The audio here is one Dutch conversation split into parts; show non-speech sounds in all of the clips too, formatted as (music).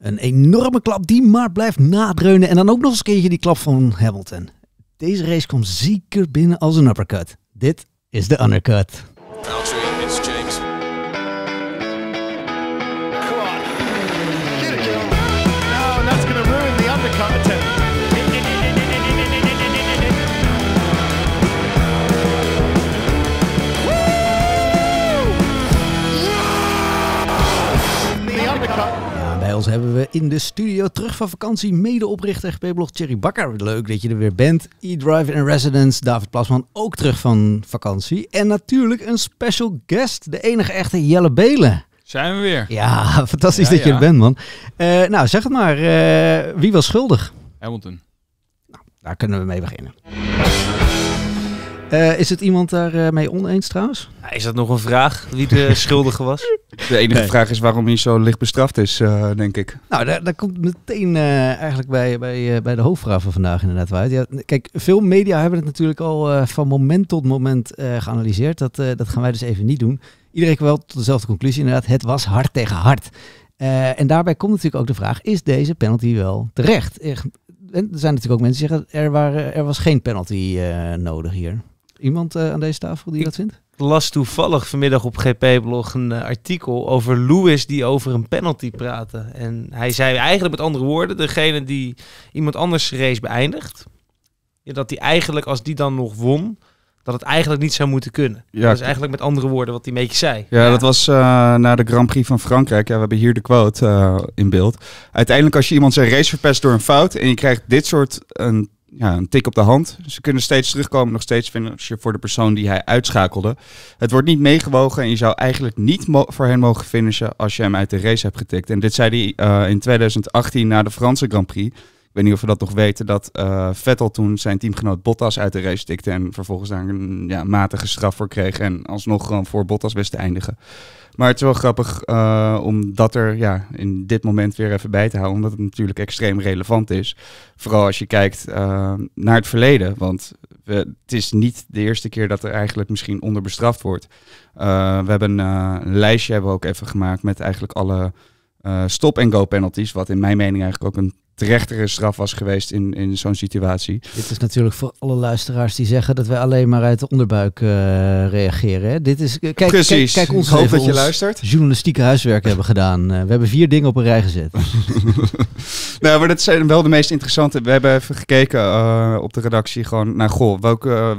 Een enorme klap die maar blijft nadreunen. En dan ook nog eens een keertje die klap van Hamilton. Deze race komt zeker binnen als een uppercut. Dit is de undercut. inmiddels hebben we in de studio terug van vakantie medeoprichter GP-blog Thierry Bakker. Leuk dat je er weer bent. E-Drive en Residence, David Plasman ook terug van vakantie. En natuurlijk een special guest, de enige echte Jelle Belen. Zijn we weer. Ja, (laughs) fantastisch dat je er bent man. Eh, nou, zeg het maar, eh, wie was schuldig? Hamilton. Nou, daar kunnen we mee beginnen. Eh, is het iemand daarmee eh, oneens trouwens? Is dat nog een vraag, wie de (laughs) schuldige was? De enige vraag is waarom hij zo licht bestraft is, eh, denk ik. Nou, daar, daar komt meteen eigenlijk bij, bij, bij de hoofdvraag van vandaag inderdaad uit. kijk, veel media hebben het natuurlijk al van moment tot moment geanalyseerd. Dat, dat gaan wij dus even niet doen. Iedereen kwam wel tot dezelfde conclusie inderdaad. Het was hard tegen hard. en daarbij komt natuurlijk ook de vraag, is deze penalty wel terecht? er zijn natuurlijk ook mensen die zeggen, er, waren, er was geen penalty nodig hier iemand eh, aan deze tafel die dat vindt? las toevallig vanmiddag op GP-blog een eh, artikel over Lewis die over een penalty praatte. En hij zei eigenlijk met andere woorden, degene die iemand anders race beëindigt, dat die eigenlijk als die dan nog won, dat het eigenlijk niet zou moeten kunnen. Ja, dat is eigenlijk met andere woorden wat hij een zei. Ja, dat was eh, na de Grand Prix van Frankrijk. Ja, we hebben hier de quote in beeld. Uiteindelijk als je iemand zijn race verpest door een fout en je krijgt dit soort een ja, een tik op de hand. Ze kunnen steeds terugkomen, nog steeds finishen voor de persoon die hij uitschakelde. Het wordt niet meegewogen en je zou eigenlijk niet voor hen mogen finishen als je hem uit de race hebt getikt. En dit zei hij eh, in 2018 na de Franse Grand Prix. Ik weet niet of we dat nog weten, dat eh, Vettel toen zijn teamgenoot Bottas uit de race stikte en vervolgens daar een ja, matige straf voor kreeg en alsnog gewoon voor Bottas wist te eindigen. Maar het is wel grappig uh, om dat er ja, in dit moment weer even bij te houden, omdat het natuurlijk extreem relevant is. Vooral als je kijkt eh, naar het verleden, want het is niet de eerste keer dat er eigenlijk misschien onderbestraft wordt. we hebben een lijstje hebben we ook even gemaakt met eigenlijk alle... stop- en go-penalties. Wat in mijn mening eigenlijk ook een terechtere straf was geweest in, in zo'n situatie. Dit is natuurlijk voor alle luisteraars die zeggen dat wij alleen maar uit de onderbuik eh, reageren. Hè? Dit is, eh, kijk, Precies. Kijk, kijk ons Ik hoop dat je luistert. journalistieke huiswerk hebben gedaan. Eh, we hebben vier dingen op een rij gezet. (laughs) (laughs) nou, maar dat zijn wel de meest interessante. We hebben even gekeken op de redactie gewoon naar, goh, welke...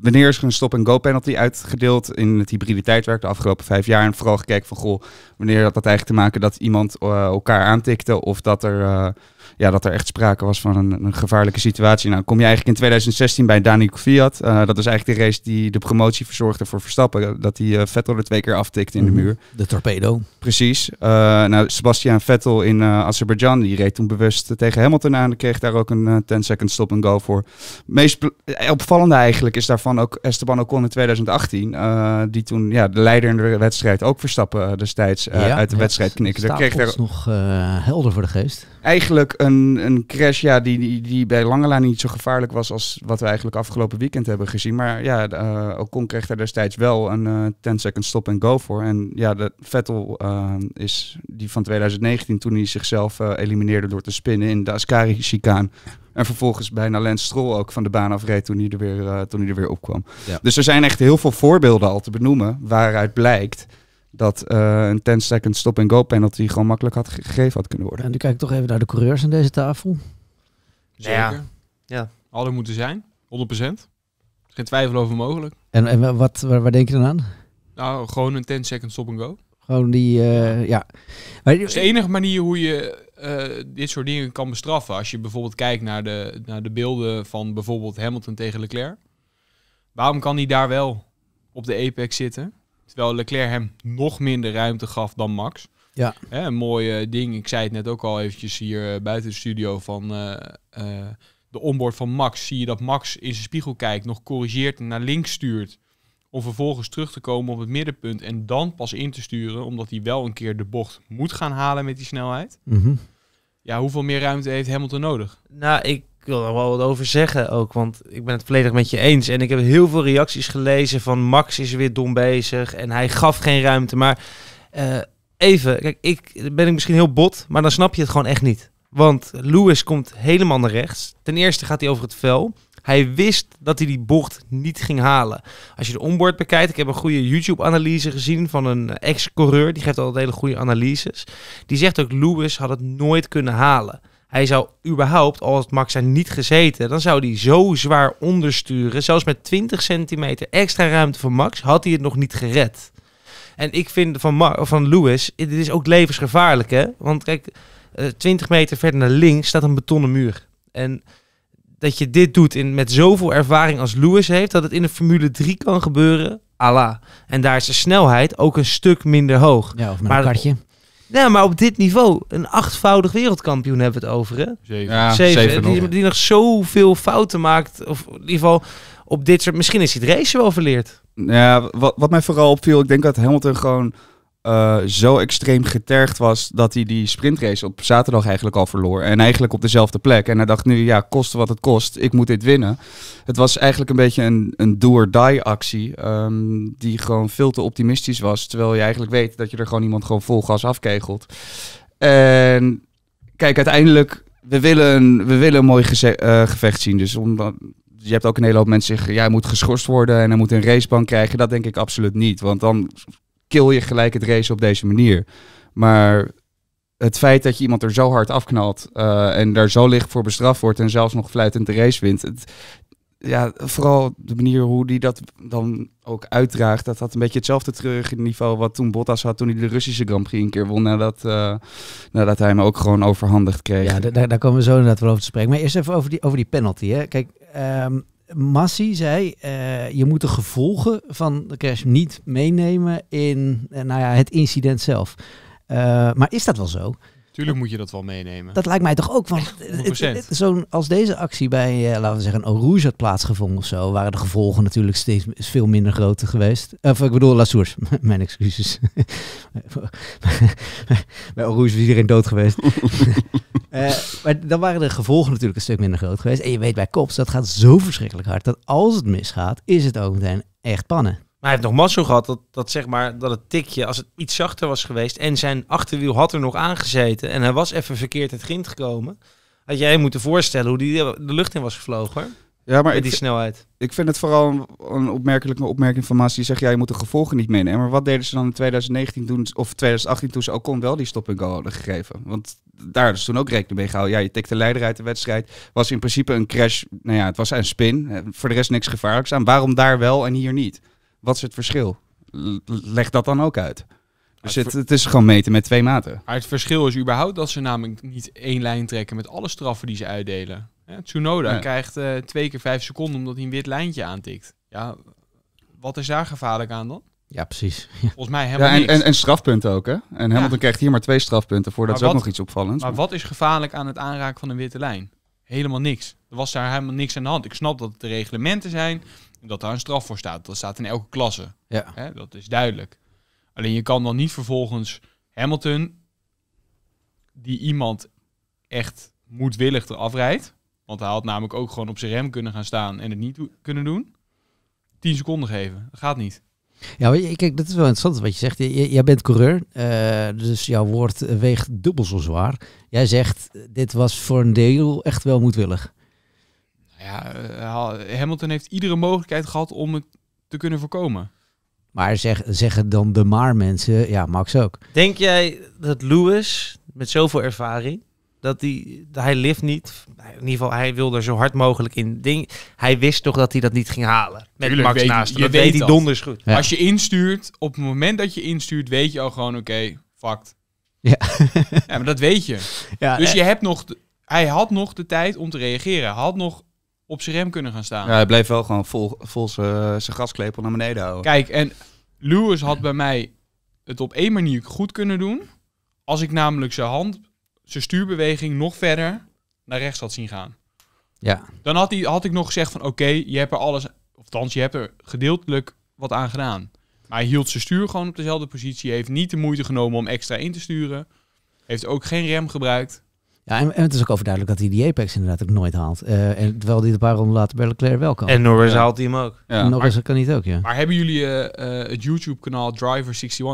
Wanneer is er een stop-and-go penalty uitgedeeld in het hybride tijdwerk de afgelopen vijf jaar? En vooral gekeken van, goh, wanneer had dat eigenlijk te maken dat iemand elkaar aantikte of dat er ja, dat er echt sprake was van een, een gevaarlijke situatie. Nou, kom je eigenlijk in 2016 bij Dani Kvyat. Eh, dat is eigenlijk de race die de promotie verzorgde voor Verstappen. Eh, dat hij uh, Vettel er twee keer aftikte in de mhm. muur. De torpedo. Precies. nou, Sebastian Vettel in Azerbeidzjan, die reed toen bewust tegen Hamilton aan. Kreeg daar ook een 10-second stop en go voor. Meest opvallende eigenlijk is daarvan ook Esteban Ocon in 2018. die toen ja, de leider in de wedstrijd ook Verstappen destijds uit de wedstrijd knikte. Dat kreeg daar... nog helder voor de geest. Eigenlijk een, een crash ja, die, die, die bij lange lijn niet zo gevaarlijk was als wat we eigenlijk afgelopen weekend hebben gezien. Maar ja, uh, Ocon kreeg er destijds wel een uh, eh, 10 second stop en go voor. En ja, de Vettel eh, is die van 2019 toen hij zichzelf elimineerde door te spinnen in de Ascari-chicaan. En vervolgens bijna Lens Stroll ook van de baan afreed toen hij er weer, toen hij er weer opkwam. Dus er zijn echt heel veel voorbeelden al te benoemen waaruit blijkt dat eh, een 10 second stop and go penalty gewoon makkelijk had gegeven had kunnen worden. En nu kijk ik toch even naar de coureurs aan deze tafel. Zeker. Ja. ja. Hadden moeten zijn, 100%. Geen twijfel over mogelijk. En, en wat, waar, denk je dan aan? Nou, gewoon een 10 second stop and go. Gewoon die, eh, ja. is de enige manier hoe je eh, dit soort dingen kan bestraffen. Als je bijvoorbeeld kijkt naar de, naar de beelden van bijvoorbeeld Hamilton tegen Leclerc. Waarom kan hij daar wel op de apex zitten? Terwijl Leclerc hem nog minder ruimte gaf dan Max. Ja. Hè, een mooi ding. Ik zei het net ook al eventjes hier eh, buiten de studio van eh, eh, de onboard van Max zie je dat Max in zijn spiegel kijkt, nog corrigeert en naar links stuurt. Om vervolgens terug te komen op het middenpunt en dan pas in te sturen, omdat hij wel een keer de bocht moet gaan halen met die snelheid. Mhm. Ja, hoeveel meer ruimte heeft Hamilton nodig? Nou, ik wil er wel wat over zeggen ook, want ik ben het volledig met je eens. En ik heb heel veel reacties gelezen van Max is weer dom bezig en hij gaf geen ruimte. Maar eh, even, kijk, ik ben ik misschien heel bot, maar dan snap je het gewoon echt niet. Want Lewis komt helemaal naar rechts. Ten eerste gaat hij over het vel. Hij wist dat hij die bocht niet ging halen. Als je de onboard bekijkt, ik heb een goede YouTube-analyse gezien van een ex-coureur. Die geeft altijd hele goede analyses. Die zegt ook, Lewis had het nooit kunnen halen. Hij zou überhaupt, als had Max er niet gezeten, dan zou hij zo zwaar ondersturen. Zelfs met 20 centimeter extra ruimte voor Max had hij het nog niet gered. En ik vind van, van Lewis, dit is ook levensgevaarlijk hè. Want kijk, 20 eh, meter verder naar links staat een betonnen muur. En dat je dit doet in, met zoveel ervaring als Lewis heeft, dat het in de Formule 3 kan gebeuren, ala. En daar is de snelheid ook een stuk minder hoog. Ja, of maar een kartje. Ja, maar op dit niveau, een achtvoudig wereldkampioen hebben we het over, hè? Zeven. Ja, zeven, die, nog. die nog zoveel fouten maakt. Of in ieder geval op dit soort... Misschien is hij het race wel verleerd. Ja, wat, wat mij vooral opviel, ik denk dat Hamilton gewoon eh, zo extreem getergd was dat hij die sprintrace op zaterdag eigenlijk al verloor. En eigenlijk op dezelfde plek. En hij dacht nu, ja, koste wat het kost, ik moet dit winnen. Het was eigenlijk een beetje een, een do-or-die actie ehm, die gewoon veel te optimistisch was. Terwijl je eigenlijk weet dat je er gewoon iemand gewoon vol gas afkegelt. En kijk, uiteindelijk, we willen een, we willen een mooi eh, gevecht zien. Dus omdat, je hebt ook een hele hoop mensen zeggen, ja, hij moet geschorst worden en hij moet een racebank krijgen. Dat denk ik absoluut niet. Want dan kill je gelijk het race op deze manier. Maar het feit dat je iemand er zo hard afknalt eh, en daar zo licht voor bestraft wordt en zelfs nog fluitend de race wint. Het, ja, vooral de manier hoe die dat dan ook uitdraagt. Dat had een beetje hetzelfde treurige niveau wat toen Bottas had toen hij de Russische Grand Prix een keer won. Nadat, eh, nadat hij hem ook gewoon overhandigd kreeg. Ja, daar, daar komen we zo inderdaad wel over te spreken. Maar eerst even over die, over die penalty. Hè. Kijk, ehm, Massi zei, uh, je moet de gevolgen van de crash niet meenemen in eh, nou ja, het incident zelf. Eh, maar is dat wel zo? Tuurlijk moet je dat wel meenemen. Dat lijkt mij toch ook. Want (laughs) zo'n als deze actie bij, uh, laten we zeggen, een Rouge had plaatsgevonden of zo, waren de gevolgen natuurlijk steeds veel minder groot geweest. Of ik bedoel, La Source. (laughs) Mijn excuses. (laughs) bij Rouge is iedereen dood geweest. Eh, maar dan waren de gevolgen natuurlijk een stuk minder groot geweest. En je weet bij Kops, dat gaat zo verschrikkelijk hard dat als het misgaat, is het ook meteen echt pannen hij heeft nog zo gehad dat, dat, zeg maar, dat het tikje, als het iets zachter was geweest en zijn achterwiel had er nog aangezeten en hij was even verkeerd het grind gekomen, had jij moeten voorstellen hoe die de lucht in was gevlogen hoor. Ja, maar die ik, snelheid. Ik vind het vooral een, opmerkelijke opmerking van Maas die zegt, ja, je moet de gevolgen niet meenemen. Maar wat deden ze dan in 2019 doen, of 2018 toen ze Ocon wel die stop en go hadden gegeven? Want daar is toen ook rekening mee gehouden. Ja, je tikte leider uit de wedstrijd. Was in principe een crash, nou ja, het was een spin. Voor de rest niks gevaarlijks aan. Waarom daar wel en hier niet? wat is het verschil? Leg dat dan ook uit. Dus het, het, is gewoon meten met twee maten. Maar het verschil is überhaupt dat ze namelijk niet één lijn trekken met alle straffen die ze uitdelen. Ja, Tsunoda krijgt eh, twee keer vijf seconden omdat hij een wit lijntje aantikt. Ja, wat is daar gevaarlijk aan dan? Ja, precies. (laughs) Volgens mij helemaal ja, en, en, strafpunten ook, hè? En Hamilton krijgt hier maar twee strafpunten voor. Dat is ook nog iets opvallends. Maar, maar, wat is gevaarlijk aan het aanraken van een witte lijn? Helemaal niks. Er was daar helemaal niks aan de hand. Ik snap dat het de reglementen zijn dat daar een straf voor staat. Dat staat in elke klasse. Ja. Hè? Dat is duidelijk. Alleen je kan dan niet vervolgens Hamilton, die iemand echt moedwillig eraf rijdt. Want hij had namelijk ook gewoon op zijn rem kunnen gaan staan en het niet kunnen doen. 10 seconden geven. Dat gaat niet. Ja, kijk, dat is wel interessant wat je zegt. jij bent coureur, eh, dus jouw woord weegt dubbel zo zwaar. Jij zegt, dit was voor een deel echt wel moedwillig ja, eh, Hamilton heeft iedere mogelijkheid gehad om het te kunnen voorkomen. Maar zeg, zeggen dan de maar mensen, ja, Max ook. Denk jij dat Lewis met zoveel ervaring, dat hij, hij lift niet, nou, in ieder geval hij wil er zo hard mogelijk in. Ding, hij wist toch dat hij dat niet ging halen met Max naast Je dat weet, weet hij donders goed. Als je instuurt, op het moment dat je instuurt, weet je al gewoon, oké, okay, fucked. Ja. maar dat weet je. Ja, dus eh. je hebt nog, hij had nog de tijd om te reageren. had nog op zijn rem kunnen gaan staan. Ja, hij bleef wel gewoon vol, vol zijn gasklepel naar beneden houden. Kijk, en Lewis had bij mij het op één manier goed kunnen doen. Als ik namelijk zijn hand, zijn stuurbeweging nog verder naar rechts had zien gaan. Ja. Dan had, hij, had ik nog gezegd van oké, je hebt er alles, of dan, je hebt er gedeeltelijk wat aan gedaan. Maar hij hield zijn stuur gewoon op dezelfde positie. Heeft niet de moeite genomen om extra in te sturen. Heeft ook geen rem gebruikt. Ja, en, het is ook overduidelijk dat hij die Apex inderdaad ook nooit haalt. Eh, en terwijl die de paar ronden later bij Leclerc wel kan. En Norris haalt hij hem ook. Ja. En Norris kan niet ook, ja. Maar hebben jullie eh, eh, het YouTube-kanaal Driver61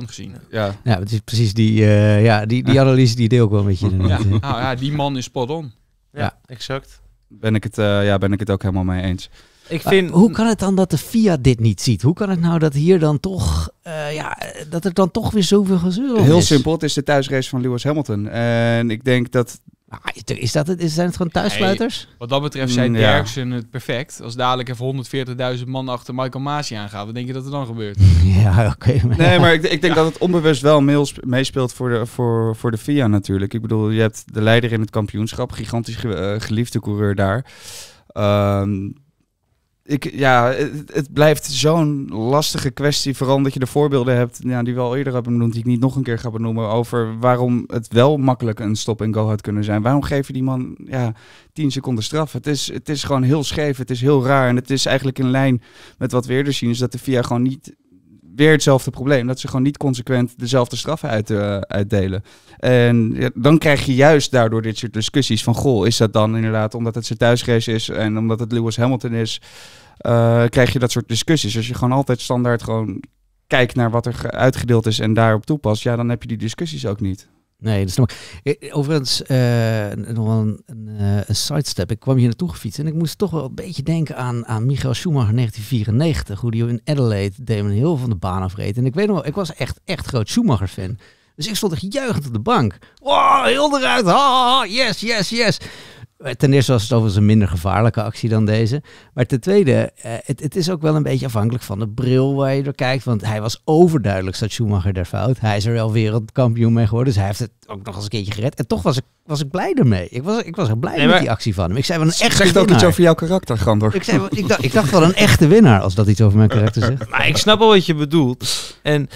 gezien? Ja. Ja, het is precies die, ja, die, die analyse die deel ook wel met je. Ja. Nou ja, die man is spot on. Ja, exact. Ben ik, het, ja, ben ik het ook helemaal mee eens. Ik vind... Hoe kan het dan dat de FIA dit niet ziet? Hoe kan het nou dat hier dan toch, ja, dat er dan toch weer zoveel gezeur is? Heel simpel, het is de thuisrace van Lewis Hamilton. En ik denk dat Ah, is dat het? Zijn het gewoon thuissluiters? wat dat betreft zijn mm, Derksen het perfect. Als dadelijk even 140.000 man achter Michael Masi aangaan, wat denk je dat er dan gebeurt? (laughs) Ja, oké. nee, maar ik, ik denk (laughs) dat het onbewust wel meespeelt voor de, voor, voor de FIA natuurlijk. Ik bedoel, je hebt de leider in het kampioenschap, gigantisch eh, geliefde coureur daar. Um, ik, ja, het, het blijft zo'n lastige kwestie. Vooral omdat je de voorbeelden hebt ja, die we al eerder hebben benoemd, die ik niet nog een keer ga benoemen. Over waarom het wel makkelijk een stop and go had kunnen zijn. Waarom geef je die man ja, seconden straf? Het is, het is gewoon heel scheef, het is heel raar. En het is eigenlijk in lijn met wat we eerder zien. Is dat de VIA gewoon niet weer hetzelfde probleem. Dat ze gewoon niet consequent dezelfde straffen uit, eh, uitdelen. En ja, dan krijg je juist daardoor dit soort discussies van... goh, is dat dan inderdaad omdat het zijn thuisrace is en omdat het Lewis Hamilton is... Eh, krijg je dat soort discussies. Als je gewoon altijd standaard gewoon kijkt naar wat er uitgedeeld is en daarop toepast... ja, dan heb je die discussies ook niet. Nee, dat snap ik. Eh, eh, overigens, eh, nog een, een, een sidestep. Ik kwam hier naartoe gefietst en ik moest toch wel een beetje denken aan, aan Michael Schumacher 1994. Hoe die in Adelaide Damon heel van de baan afreed. En ik weet nog wel, ik was echt, echt groot Schumacher-fan. Dus ik stond echt juichend op de bank. Wow, oh, heel eruit. yes, yes, yes. Eh, ten eerste was het overigens een minder gevaarlijke actie dan deze. Maar ten tweede, eh, het, het, is ook wel een beetje afhankelijk van de bril waar je door kijkt. Want hij was overduidelijk, dat Schumacher daar fout. Hij is er wel wereldkampioen mee geworden. Dus hij heeft het ook nog eens een keertje gered. En toch was ik, was ik blij ermee. Ik was, ik was er blij met die actie van hem. Ik zei wel een echte zegt ook iets over jouw karakter, Gander. Ik, zei, ik, dacht, ik dacht wel een echte winnaar als dat iets over mijn karakter zegt. (laughs) Maar ik snap al wat je bedoelt. En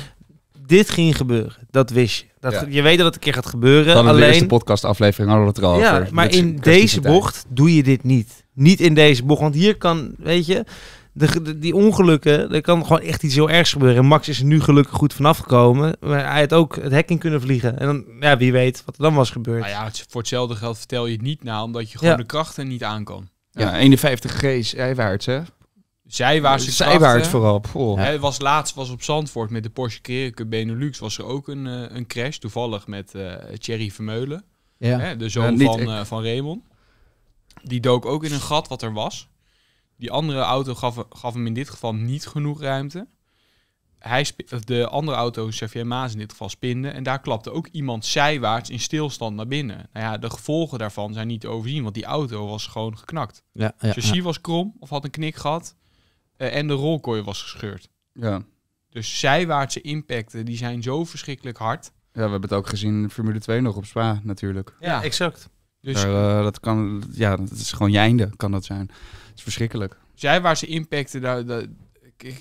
dit ging gebeuren. Dat wist je ja. Je weet dat het een keer gaat gebeuren. Dan alleen... de eerste aflevering hadden we het al Ja, maar in deze bocht doe je dit niet. Niet in deze bocht, want hier kan, weet je... De, die ongelukken, er kan gewoon echt iets heel ergs gebeuren. En Max is er nu gelukkig goed vanaf gekomen. Maar hij had ook het hek in kunnen vliegen. En dan, ja, wie weet wat er dan was gebeurd. Nou ja, voor hetzelfde geld vertel je het niet na, omdat je gewoon de krachten niet aan kan. Ja, ja 51 G's eh, waard, hè? Zijwaartse Zijwaarts vooral. Hij was laatst was op Zandvoort met de Porsche Carrera Benelux was er ook een, eh, een crash. Toevallig met uh, Thierry Vermeulen. Hè, de zoon van, eh, van Raymond. Die dook ook in een gat wat er was. Die andere auto gaf, gaf hem in dit geval niet genoeg ruimte. Hij de andere auto, Xavier Maas in dit geval, spinde. En daar klapte ook iemand zijwaarts in stilstand naar binnen. Nou ja, de gevolgen daarvan zijn niet te overzien, want die auto was gewoon geknakt. Ja, ja, Chassis was krom of had een knik gehad. Eh, en de rolkooi was gescheurd. Ja. Dus zijwaartse impacten die zijn zo verschrikkelijk hard. Ja, we hebben het ook gezien in Formule 2 nog op Spa natuurlijk. Ja, exact. Dus eh, dat kan, ja, dat is gewoon je einde, kan dat zijn. Het is verschrikkelijk. Zijwaartse impacten, daar, dat,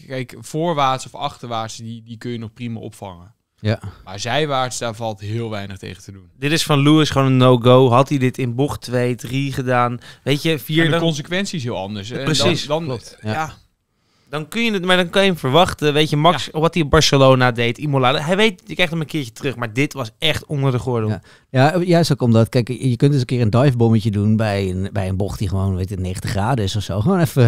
kijk, voorwaarts of achterwaarts, die, die kun je nog prima opvangen. Ja. Maar zijwaarts, daar valt heel weinig tegen te doen. Dit is van Lewis gewoon een no-go. Had hij dit in bocht 2, 3 gedaan? Weet je, vier... En de consequenties heel anders. Precies, dan, dan ja dan kun je het, maar dan kan je hem verwachten. Weet je, Max, wat hij Barcelona deed, Imola. Hij weet, je krijgt hem een keertje terug. Maar dit was echt onder de gordel. Ja, juist ook omdat, kijk, je kunt eens een keer een divebommetje doen bij een, bij een bocht die gewoon, weet het, 90 graden is of zo. Gewoon even uh,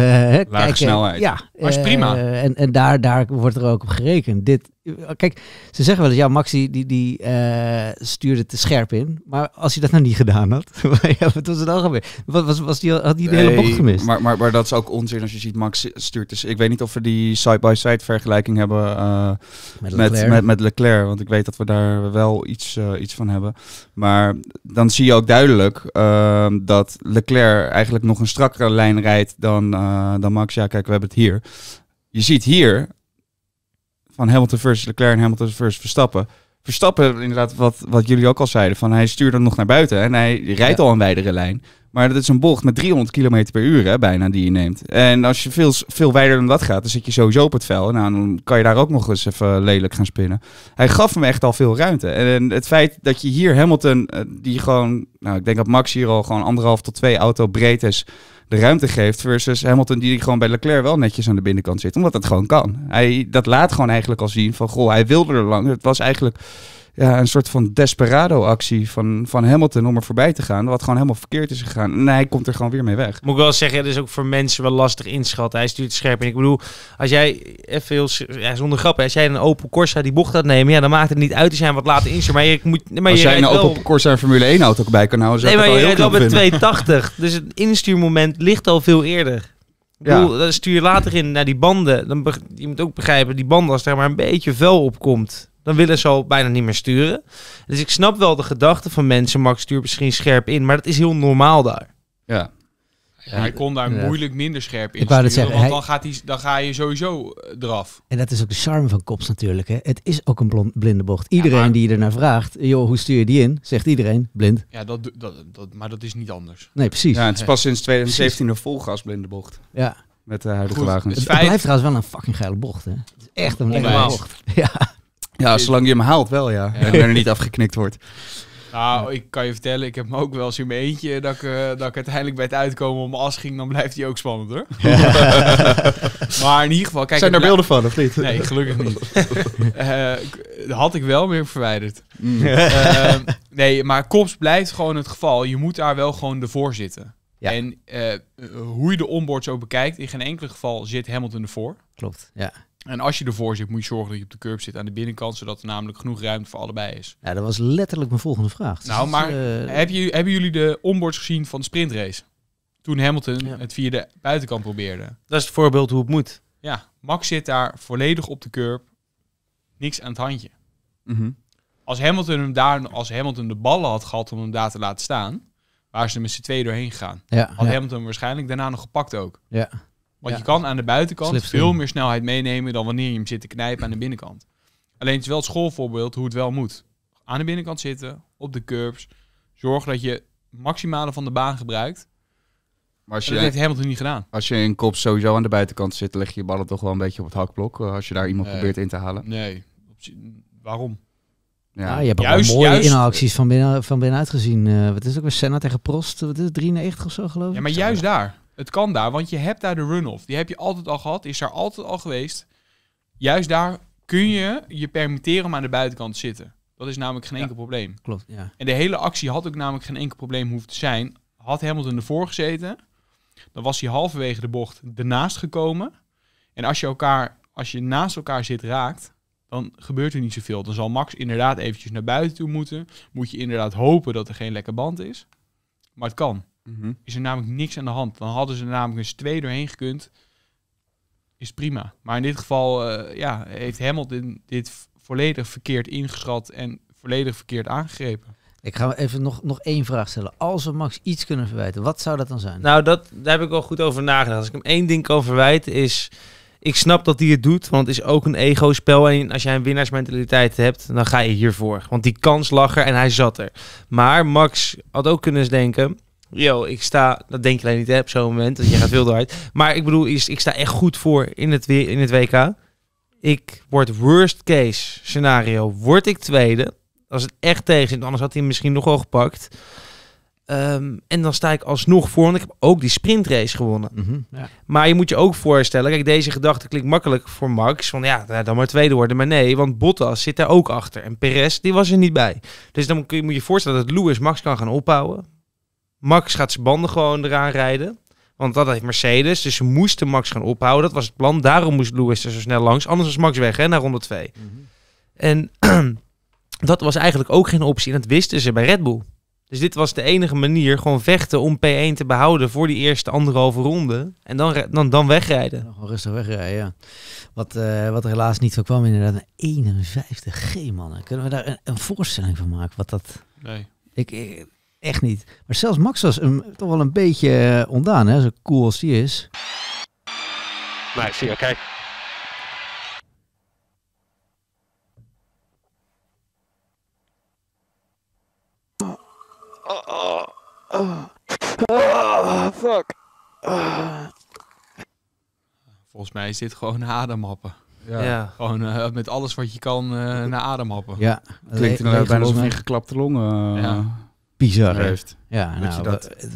kijken. snelheid. Ja. Maar is prima. Eh, en en daar, daar wordt er ook op gerekend. Dit, eh, kijk, ze zeggen wel dat ja, Maxi die, die eh, stuurde te scherp in. Maar als hij dat nou niet gedaan had, (laughs) wat was het dan gebeurd? wat was, was die, had die de hele bocht gemist? Maar, maar, maar dat is ook onzin als je ziet, Max stuurt dus... Ik weet niet of we die side-by-side vergelijking hebben eh, met, Leclerc. Met, met, Leclerc. Want ik weet dat we daar wel iets, iets van hebben. Maar dan zie je ook duidelijk ehm, dat Leclerc eigenlijk nog een strakkere lijn rijdt dan, dan Max. Ja, kijk, we hebben het hier. Je ziet hier, van Hamilton versus Leclerc en Hamilton versus Verstappen. Verstappen, inderdaad, wat, wat jullie ook al zeiden, van hij stuurt nog naar buiten en hij rijdt al een wijdere lijn. Maar dat is een bocht met 300 km per uur hè, bijna die je neemt. En als je veel, veel wijder dan dat gaat, dan zit je sowieso op het vel. Nou, dan kan je daar ook nog eens even lelijk gaan spinnen. Hij gaf hem echt al veel ruimte. En het feit dat je hier Hamilton, eh, die gewoon, nou ik denk dat Max hier al gewoon anderhalf tot twee auto breed is, de ruimte geeft. Versus Hamilton die gewoon bij Leclerc wel netjes aan de binnenkant zit. Omdat dat gewoon kan. Hij, dat laat gewoon eigenlijk al zien van, goh, hij wilde er lang. Het was eigenlijk ja, een soort van desperado-actie van, van Hamilton om er voorbij te gaan. Wat gewoon helemaal verkeerd is gegaan. nee hij komt er gewoon weer mee weg. Moet ik wel zeggen, dat is ook voor mensen wel lastig inschatten. Hij stuurt scherp. En ik bedoel, als jij, even heel, ja, zonder grap, als jij een open Corsa die bocht gaat nemen, ja, dan maakt het niet uit te zijn wat later instuurt. Maar je moet... Maar als je jij een Opel Corsa en Formule 1-auto bij kan houden, zou nee, maar je rijdt al met 280. dus het instuurmoment ligt al veel eerder. Ja. Bedoel, dan stuur je later in naar die banden. Dan je moet ook begrijpen, die banden als er maar een beetje vuil op komt dan willen ze al bijna niet meer sturen. Dus ik snap wel de gedachte van mensen, Max stuurt misschien scherp in, maar dat is heel normaal daar. Ja. hij kon daar moeilijk minder scherp in. Ik wou want hij... dan, gaat hij, dan ga je sowieso eh, eraf. En dat is ook de charme van Kops natuurlijk. Hè? Het is ook een blinde bocht. Iedereen die je ernaar vraagt, joh, hoe stuur je die in? Zegt iedereen, blind. Ja, dat, dat, dat, maar dat is niet anders. Nee, precies. Ja, het is pas sinds 2017 een volgas blinde bocht. Ja. Met de huidige wagens. Het, blijft trouwens wel een fucking geile bocht. Hè? Het is echt een lekkere bocht. Ja. Ja, zolang je hem haalt wel, ja. En er niet afgeknikt wordt. Nou, ik kan je vertellen, ik heb me ook wel eens in mijn eentje dat ik, eh, dat ik uiteindelijk bij het uitkomen om as ging, dan blijft hij ook spannend hoor. (laughs) maar in ieder geval, kijk. Zijn er beelden van of niet? Nee, gelukkig niet. (laughs) Eh, had ik wel meer verwijderd. Mm. Eh, nee, maar kops blijft gewoon het geval. Je moet daar wel gewoon ervoor zitten. En hoe je de onboard zo bekijkt, in geen enkel geval zit Hamilton ervoor. Klopt, ja. En als je ervoor zit, moet je zorgen dat je op de curb zit aan de binnenkant, zodat er namelijk genoeg ruimte voor allebei is. Ja, dat was letterlijk mijn volgende vraag. Dus nou, maar eh, heb je, hebben jullie de onboards gezien van de sprintrace? Toen Hamilton het via de buitenkant probeerde. Dat is het voorbeeld hoe het moet. Ja, Max zit daar volledig op de curb, niks aan het handje. Mhm. Als Hamilton hem daar, als Hamilton de ballen had gehad om hem daar te laten staan, waar ze met z'n tweeën doorheen gegaan. Ja, had Hamilton waarschijnlijk daarna nog gepakt ook. Ja. Want je kan aan de buitenkant veel meer snelheid meenemen dan wanneer je hem zit te knijpen aan de binnenkant. Alleen het is wel het schoolvoorbeeld hoe het wel moet. Aan de binnenkant zitten, op de curbs. Zorg dat je maximale van de baan gebruikt. Maar als je, dat heeft Hamilton niet gedaan. Als je in kop sowieso aan de buitenkant zit, leg je je ballen toch wel een beetje op het hakblok. Eh, als je daar iemand probeert in te halen. Nee, waarom? Ja, je hebt juist, mooie inacties van, binnen, van binnenuit gezien. Uh, wat is ook weer Senna tegen Prost? Wat is 93 of zo geloof ik? Ja, maar juist daar. Het kan daar, want je hebt daar de run-off. Die heb je altijd al gehad, is daar altijd al geweest. Juist daar kun je je permitteren om aan de buitenkant te zitten. Dat is namelijk geen enkel probleem. Klopt, ja. En de hele actie had ook namelijk geen enkel probleem hoeven te zijn. Had Hamilton ervoor gezeten, dan was hij halverwege de bocht ernaast gekomen. En als je, elkaar, als je naast elkaar zit raakt, dan gebeurt er niet zoveel. Dan zal Max inderdaad eventjes naar buiten toe moeten. Moet je inderdaad hopen dat er geen lekker band is. Maar het kan. Mhm. Is er namelijk niks aan de hand. Dan hadden ze er namelijk eens twee doorheen gekund. Is prima. Maar in dit geval eh, ja, heeft Hamilton dit volledig verkeerd ingeschat en volledig verkeerd aangegrepen. Ik ga even nog, nog één vraag stellen. Als we Max iets kunnen verwijten, wat zou dat dan zijn? Nou, dat, daar heb ik wel goed over nagedacht. Als ik hem één ding kan verwijten is... Ik snap dat hij het doet, want het is ook een ego-spel. En als jij een winnaarsmentaliteit hebt, dan ga je hiervoor. Want die kans lag er en hij zat er. Maar Max had ook kunnen eens denken yo, ik sta, dat denk je alleen niet hè, op zo'n moment, dat je gaat veel uit. Maar ik bedoel, ik sta echt goed voor in het, in het WK. Ik word worst case scenario, word ik tweede. Als het echt tegen zit, anders had hij hem misschien nog wel gepakt. Ehm, en dan sta ik alsnog voor, want ik heb ook die sprintrace gewonnen. Mhm. ja. Maar je moet je ook voorstellen, kijk, deze gedachte klinkt makkelijk voor Max. Van ja, nou, dan maar tweede worden. Maar nee, want Bottas zit daar ook achter. En Perez, die was er niet bij. Dus dan moet je je voorstellen dat Lewis Max kan gaan opbouwen. Max gaat zijn banden gewoon eraan rijden. Want dat heeft Mercedes. Dus ze moesten Max gaan ophouden. Dat was het plan. Daarom moest Lewis er zo snel langs. Anders was Max weg, hè, naar ronde 2. Mhm. En (clears throat) dat was eigenlijk ook geen optie. En dat wisten ze bij Red Bull. Dus dit was de enige manier, gewoon vechten om P1 te behouden voor die eerste anderhalve ronde. En dan, dan, dan wegrijden. rustig wegrijden, ja. Wat, eh, wat helaas niet zo kwam, inderdaad. Een 51G, mannen. Kunnen we daar een, een voorstelling van maken? Wat dat... Nee. ik, echt niet. Maar zelfs Max was hem toch wel een beetje eh, ondaan, hè? zo cool als hij is. ik zie oké. Oh, oh, oh. ah, fuck. Ah. Volgens mij is dit gewoon ademhappen. Ja. ja. Gewoon eh, met alles wat je kan eh, naar ademhappen. Ja. Klinkt inderdaad bijna je geklapte longen. Uh, ja bizar heeft. Ja, nou, dat... Eh,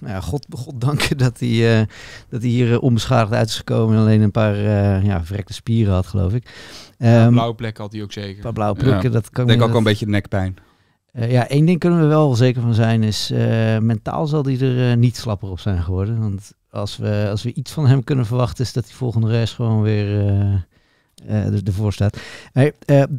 nou God, God danken dat hij, eh, dat hij hier eh, onbeschadigd uit is gekomen. En alleen een paar uh, ja, verrekte spieren had, geloof ik. Um, ja, ehm, blauwe plekken had hij ook zeker. Een blauwe plekken, dat kan... Ik ook dat... een beetje nekpijn. ja, één ding kunnen we wel zeker van zijn is... mentaal zal hij er niet slapper op zijn geworden. Want als we, als we iets van hem kunnen verwachten... is dat hij volgende race gewoon weer eh, dus ervoor staat. Eh,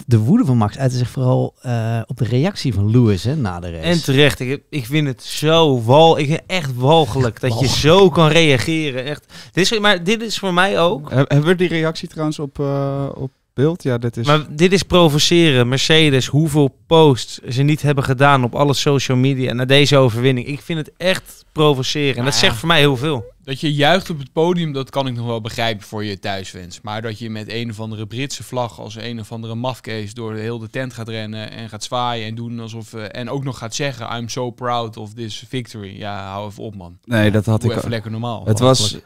de woede van Max uitte zich vooral eh, op de reactie van Lewis hè, na de race. En terecht. Ik, ik vind het zo wal... Ik vind echt walgelijk dat je zo kan reageren. Echt. Dit is, maar dit is voor mij ook... Hebben we die reactie trouwens op, op beeld. Ja, dit is... Maar dit is provoceren. Mercedes, hoeveel posts ze niet hebben gedaan op alle social media na deze overwinning. Ik vind het echt provoceren. En dat nou zegt voor mij heel veel. Dat je juicht op het podium, dat kan ik nog wel begrijpen voor je thuiswens. Maar dat je met een of andere Britse vlag als een of andere mafkees door de hele tent gaat rennen en gaat zwaaien en doen alsof... Eh, en ook nog gaat zeggen, I'm so proud of this victory. Ja, hou even op man. Nee, dat had ik. ik... even lekker normaal. Het was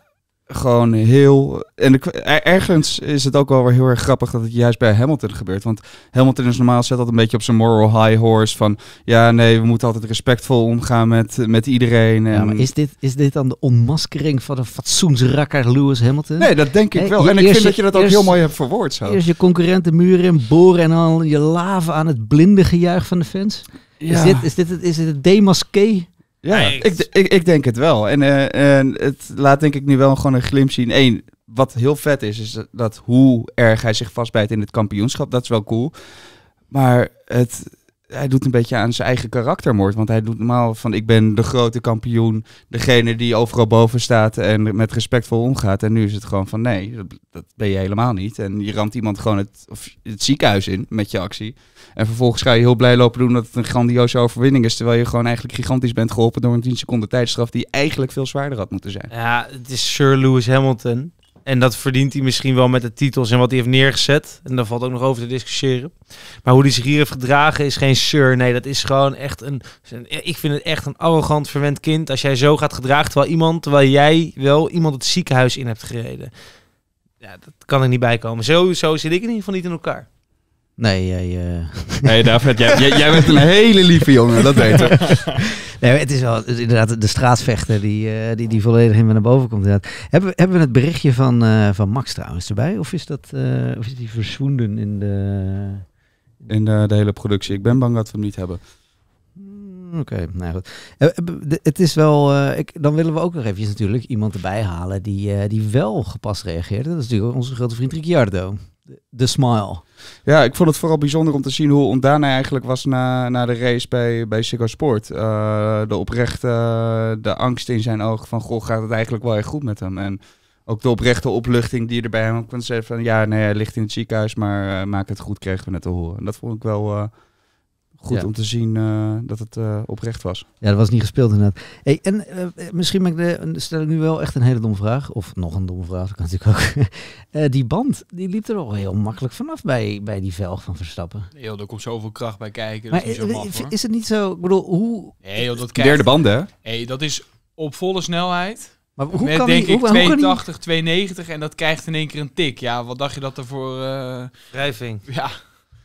gewoon heel. En e-, ergens is het ook wel weer heel erg grappig dat het juist bij Hamilton gebeurt. Want Hamilton is normaal zet dat een beetje op zijn moral high horse. Van ja, nee, we moeten altijd respectvol omgaan met, met iedereen. Ja, maar is dit, is dit dan de onmaskering van een fatsoensrakker Lewis Hamilton? Nee, dat denk ik wel. en ik vind dat je dat ook heel mooi hebt verwoord. Zo. Eerst je concurrenten muren in boren en dan je laven aan het blinde gejuich van de fans. Is, dit, is, dit, is dit het demaskee? Ja, ik, ik, ik, denk het wel. Eh, en, het laat denk ik nu wel gewoon een glimp zien. Eén, wat heel vet is, is dat hoe erg hij zich vastbijt in het kampioenschap. Dat is wel cool. Maar het, hij doet een beetje aan zijn eigen karaktermoord. Want hij doet normaal van ik ben de grote kampioen, degene die overal boven staat en met respectvol omgaat. En nu is het gewoon van nee, dat, ben je helemaal niet. En je ramt iemand gewoon het, of het ziekenhuis in met je actie. En vervolgens ga je heel blij lopen doen dat het een grandioze overwinning is. Terwijl je gewoon eigenlijk gigantisch bent geholpen door een 10 seconden tijdstraf die eigenlijk veel zwaarder had moeten zijn. Ja, het is Sir Lewis Hamilton. En dat verdient hij misschien wel met de titels en wat hij heeft neergezet. En daar valt ook nog over te discussiëren. Maar hoe hij zich hier heeft gedragen is geen sur. Nee, dat is gewoon echt een... Ik vind het echt een arrogant, verwend kind. Als jij zo gaat gedragen terwijl iemand... Terwijl jij wel iemand het ziekenhuis in hebt gereden. Ja, dat kan er niet bij komen. Zo, zo zit ik in ieder geval niet in elkaar. Nee, jij... Eh, (laughs) nee, David, jij, jij, bent een (laughs) hele lieve jongen, dat weten (laughs) Nee, het is wel inderdaad de straatvechter die, uh, die, die volledig helemaal naar boven komt. Inderdaad. Hebben, hebben we het berichtje van, eh, van Max trouwens erbij? Of is, dat, of is die verswoenden in de... In de, hele productie. Ik ben bang dat we hem niet hebben. Mm, oké, nou goed. Het is wel, ik, dan willen we ook nog eventjes natuurlijk iemand erbij halen die, die wel gepast reageert. Dat is natuurlijk onze grote vriend Ricciardo. De, de smile. Ja, ik vond het vooral bijzonder om te zien hoe ontdaan hij eigenlijk was na, na de race bij, bij Sport. Eh, de oprechte eh, de angst in zijn ogen van, goh, gaat het eigenlijk wel heel goed met hem? En ook de oprechte opluchting die er bij hem kwam. Van ja, nee, hij ligt in het ziekenhuis, maar eh, maak het goed, kregen we net te horen. En dat vond ik wel goed om te zien eh, dat het eh, oprecht was. Ja, dat was niet gespeeld inderdaad. Hey, en eh, misschien ben ik de, stel ik nu wel echt een hele domme vraag. Of nog een domme vraag, Ik kan natuurlijk ook. (laughs) die band, die liep er al heel makkelijk vanaf bij, bij die velg van Verstappen. Nee, joh, er komt zoveel kracht bij kijken. Maar, is, het is het niet zo, ik bedoel, hoe... Nee, dat Derde band, hè? Hey, dat is op volle snelheid. Maar hoe Met, kan denk die, ik 82, en dat krijgt in één keer een tik. Ja, wat dacht je dat ervoor? voor... Ja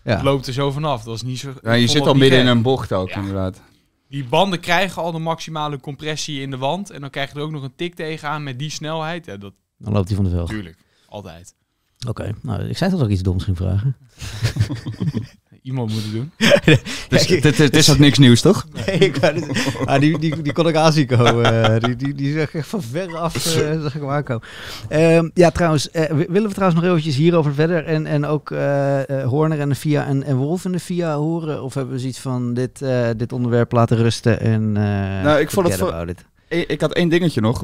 ja. loopt er zo vanaf. Dat is niet zo. Ja, je zit al midden in een bocht ook, inderdaad. Die banden krijgen al de maximale compressie in de wand. En dan krijg je er ook nog een tik tegenaan met die snelheid. Ja, dat... Dan loopt hij van de velg. Tuurlijk, altijd. Oké, nou, ik zei dat ook iets doms ging vragen. (laughs) iemand moeten doen. (laughs) dus is ook niks nieuws, toch? (laughs) ik, ah, die, die, die kon ik aanzien eh, die, die, die zag echt van ver af uh, (laughs) ik hem aankomen. Ehm, ja, trouwens, eh, willen we trouwens nog eventjes hierover verder? En, en ook Horner en de VIA en, en Wolf en de VIA horen? Of hebben we zoiets van dit, dit onderwerp laten rusten? En, nou, ik vond het... E- ik had één dingetje nog.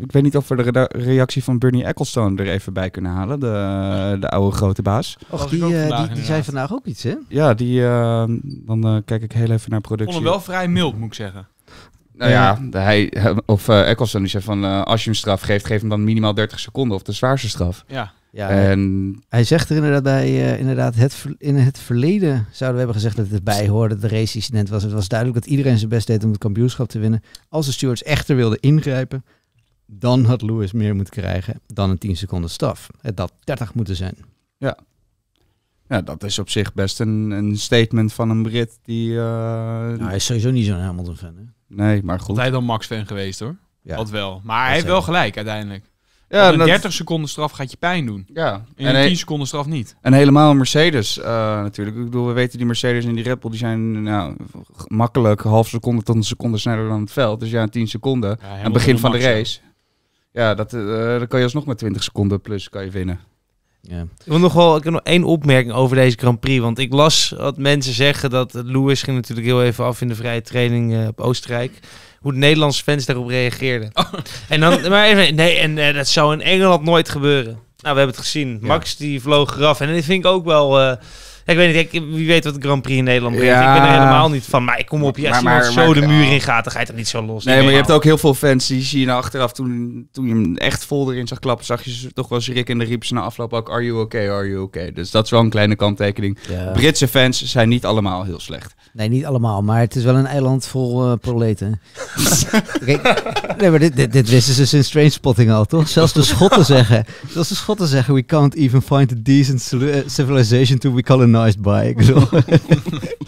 ik weet niet of we de reactie van Bernie Ecclestone er even bij kunnen halen. De, de oude grote baas. die, eh, die, zei vandaag ook iets, hè? Ja, die, ehm, dan eh, kijk ik heel even naar productie. Ik vond hem wel vrij mild, moet ik zeggen. Nou ja, hij, eh, of Ecclestone die zei van als je hem straf geeft, geef hem dan minimaal 30 seconden of de zwaarste straf. Ja. Ja, en... Hij zegt er inderdaad bij, eh, inderdaad, het, in het verleden zouden we hebben gezegd dat het erbij hoorde, dat de race was. Het was duidelijk dat iedereen zijn best deed om het kampioenschap te winnen. Als de stewards echter wilden ingrijpen, dan had Lewis meer moeten krijgen dan een 10 seconden staf. Het had 30 moeten zijn. Ja. Ja, dat is op zich best een, een statement van een Brit die... Eh, nou, hij is sowieso niet zo'n Hamilton-fan, Nee, maar goed. hij dan Max-fan geweest, hoor. Ja. wel. Maar hij heeft wel gelijk, uiteindelijk. Ja, een 30 seconden straf gaat je pijn doen. Ja. En, een 10 seconden straf niet. En helemaal Mercedes eh, natuurlijk. Ik bedoel, we weten die Mercedes en die Red Bull, die zijn nou, makkelijk half seconde tot een seconde sneller dan het veld. Dus ja, 10 seconden. aan het begin van de race. Ja, dat, eh, dan kan je alsnog met 20 seconden plus kan je winnen. Ja. Ik, wil nog wel, ik heb nog één opmerking over deze Grand Prix. Want ik las wat mensen zeggen dat Lewis ging natuurlijk heel even af in de vrije training eh, op Oostenrijk hoe de Nederlandse fans daarop reageerden. Oh. En dan, maar even, nee, en eh, dat zou in Engeland nooit gebeuren. Nou, we hebben het gezien. Max die vloog eraf. En dat vind ik ook wel. Eh, ik weet niet, wie weet wat de Grand Prix in Nederland brengt. Ik ben er helemaal niet van. Maar ik kom op, je. als je zo de muur oh. in gaat, dan ga je toch niet zo los. Nee, maar je hebt ook heel veel fans die zie je nou achteraf. Toen, toen je hem echt vol erin zag klappen, zag je toch wel eens Rick en de Rieps na afloop ook... Are you okay, are you okay? Dus dat is wel een kleine kanttekening. Britse fans zijn niet allemaal heel slecht. Nee, niet allemaal. Maar het is wel een eiland vol eh, proleten. (laughs) nee, maar dit, dit, dit wisten ze sinds spotting al, toch? Zelfs de Schotten zeggen... Zelfs de Schotten zeggen... We can't even find a decent eh, civilization to we call a Organized bike. Zo.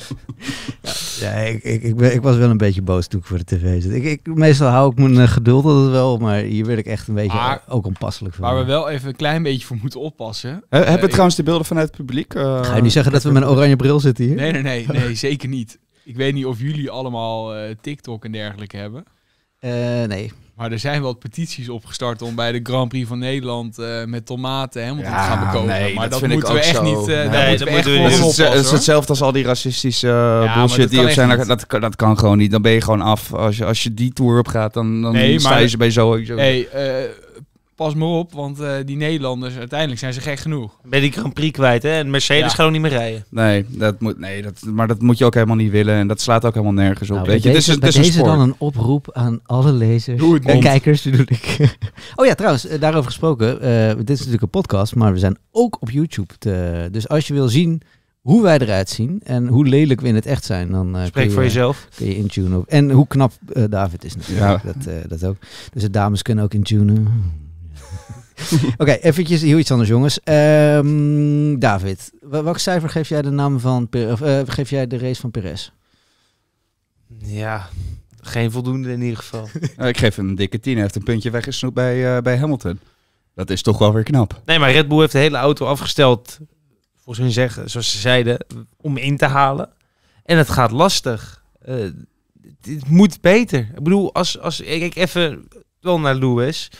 (laughs) ja, ik, ik, ik, was wel een beetje boos toen ik voor de tv zit. Ik, ik, meestal hou ik mijn eh, geduld altijd wel, maar hier wil ik echt een beetje ook onpasselijk van. Waar we wel even een klein beetje voor moeten oppassen. He, hebben eh, trouwens de beelden vanuit het publiek? Ga je eh, nu zeggen dat we met een oranje bril zitten hier? Nee, nee, nee, nee (laughs) zeker niet. Ik weet niet of jullie allemaal TikTok en dergelijke hebben. nee. Maar er zijn wel petities opgestart om bij de Grand Prix van Nederland eh, met tomaten helemaal ja, te gaan bekomen. Nee, maar dat, dat moeten we echt niet. Eh, dat moeten we niet. Het, is eh, hetzelfde als al die racistische bullshit die op zijn. Dat, dat, dat, kan gewoon niet. Dan ben je gewoon af. Als je, als je die tour op gaat, dan, dan sta je ze bij zo. Nee, hey, pas maar op, want eh, die Nederlanders, uiteindelijk zijn ze gek genoeg. Ben je die Grand Prix kwijt, hè? En Mercedes ja. ook niet meer rijden. Nee, dat moet, nee dat, maar dat moet je ook helemaal niet willen. En dat slaat ook helemaal nergens op. Nou, weet je, deze, het is, is dan een oproep aan alle lezers en kijkers, natuurlijk. ik. (laughs) oh ja, trouwens, eh, daarover gesproken. Eh, dit is natuurlijk een podcast, maar we zijn ook op YouTube. Te, dus als je wil zien hoe wij eruit zien en hoe lelijk we in het echt zijn. Dan, Spreek voor jezelf. Kun je intunen. Op. En hoe knap David is natuurlijk. Ja. Dat, dat ook. Dus de dames kunnen ook intunen. (laughs) Oké, eventjes heel iets anders, jongens. Ehm, David, welk cijfer geef jij de naam van of, eh, geef jij de race van Perez? Ja, geen voldoende in ieder geval. (laughs) ik geef hem een dikke 10. Hij heeft een puntje weggesnoept bij, eh, bij Hamilton. Dat is toch wel weer knap. Nee, maar Red Bull heeft de hele auto afgesteld, Voor hun zeggen, zoals ze zeiden, om in te halen. En het gaat lastig. Eh, het moet beter. Ik bedoel, als, als ik even wel naar Lewis.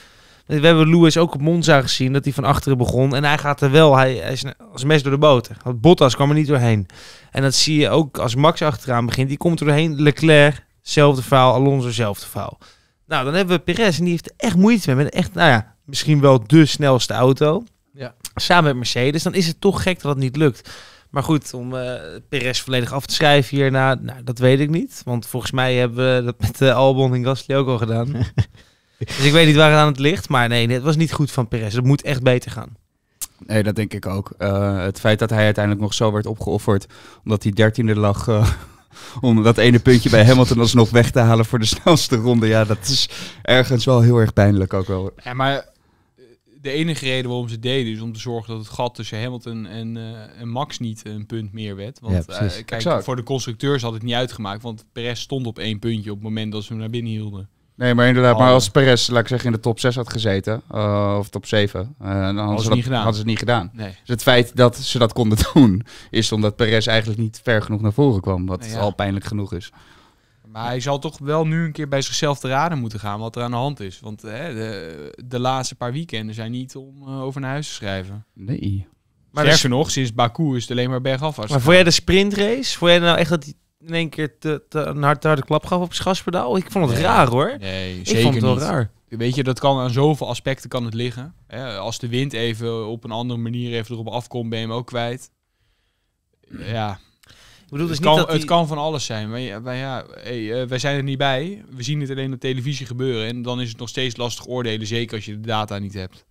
We hebben Lewis ook op Monza gezien dat hij van achteren begon. En hij gaat er wel, hij, hij is als mes door de boter. Want Bottas kwam er niet doorheen. En dat zie je ook als Max achteraan begint. Die komt er doorheen. Leclerc, zelfde verhaal. Alonso, zelfde verhaal. Nou, dan hebben we Perez. En die heeft echt moeite mee. Met echt, nou ja, misschien wel de snelste auto. Ja. Samen met Mercedes. Dan is het toch gek dat het niet lukt. Maar goed, om uh, Perez volledig af te schrijven hierna, nou, dat weet ik niet. Want volgens mij hebben we dat met de eh, Albon en Gasly ook al gedaan. (laughs) Dus ik weet niet waar het aan het ligt. Maar nee, het was niet goed van Perez. Het moet echt beter gaan. Nee, dat denk ik ook. Eh, het feit dat hij uiteindelijk nog zo werd opgeofferd, omdat hij dertiende lag. Eh, (laughs) om dat ene puntje bij Hamilton alsnog weg te halen voor de (laughs) snelste ronde. Ja, dat is ergens wel heel erg pijnlijk ook wel. Ja, maar eh, de enige reden waarom ze deden is om te zorgen dat het gat tussen Hamilton en, en Max niet een punt meer werd. Want ja, kijk, voor de constructeurs had het niet uitgemaakt, want Perez stond op één puntje op het moment dat ze hem naar binnen hielden. Nee, maar inderdaad, maar oh. als Perez, laat ik zeggen, in de top 6 had gezeten, eh, of top 7, eh, dan hadden ze, dat, hadden ze het niet gedaan. Nee. Dus het feit dat ze dat konden (laughs) doen, is omdat Perez eigenlijk niet ver genoeg naar voren kwam, wat al pijnlijk genoeg is. Maar hij zal toch wel nu een keer bij zichzelf te raden moeten gaan wat er aan de hand is. Want hè, de, de, laatste paar weekenden zijn niet om eh, over naar huis te schrijven. Nee. Maar Sterker dus- nog, sinds Baku is het alleen maar bergafwaarts. Maar voor jij de sprintrace, voor jij nou echt dat in één keer te, een hard, harde klap gaf op zijn gaspedaal. Ik vond het raar hoor. Nee, ik zeker Ik vond het wel niet. raar. Weet je, dat kan aan zoveel aspecten kan het liggen. als de wind even op een andere manier even erop afkomt, ben je hem ook kwijt. Ja. Ik bedoel, het, dus kan, niet dat het kan van alles zijn. Maar ja, ja eh, wij zijn er niet bij. We zien het alleen op televisie gebeuren. En dan is het nog steeds lastig oordelen, zeker als je de data niet hebt.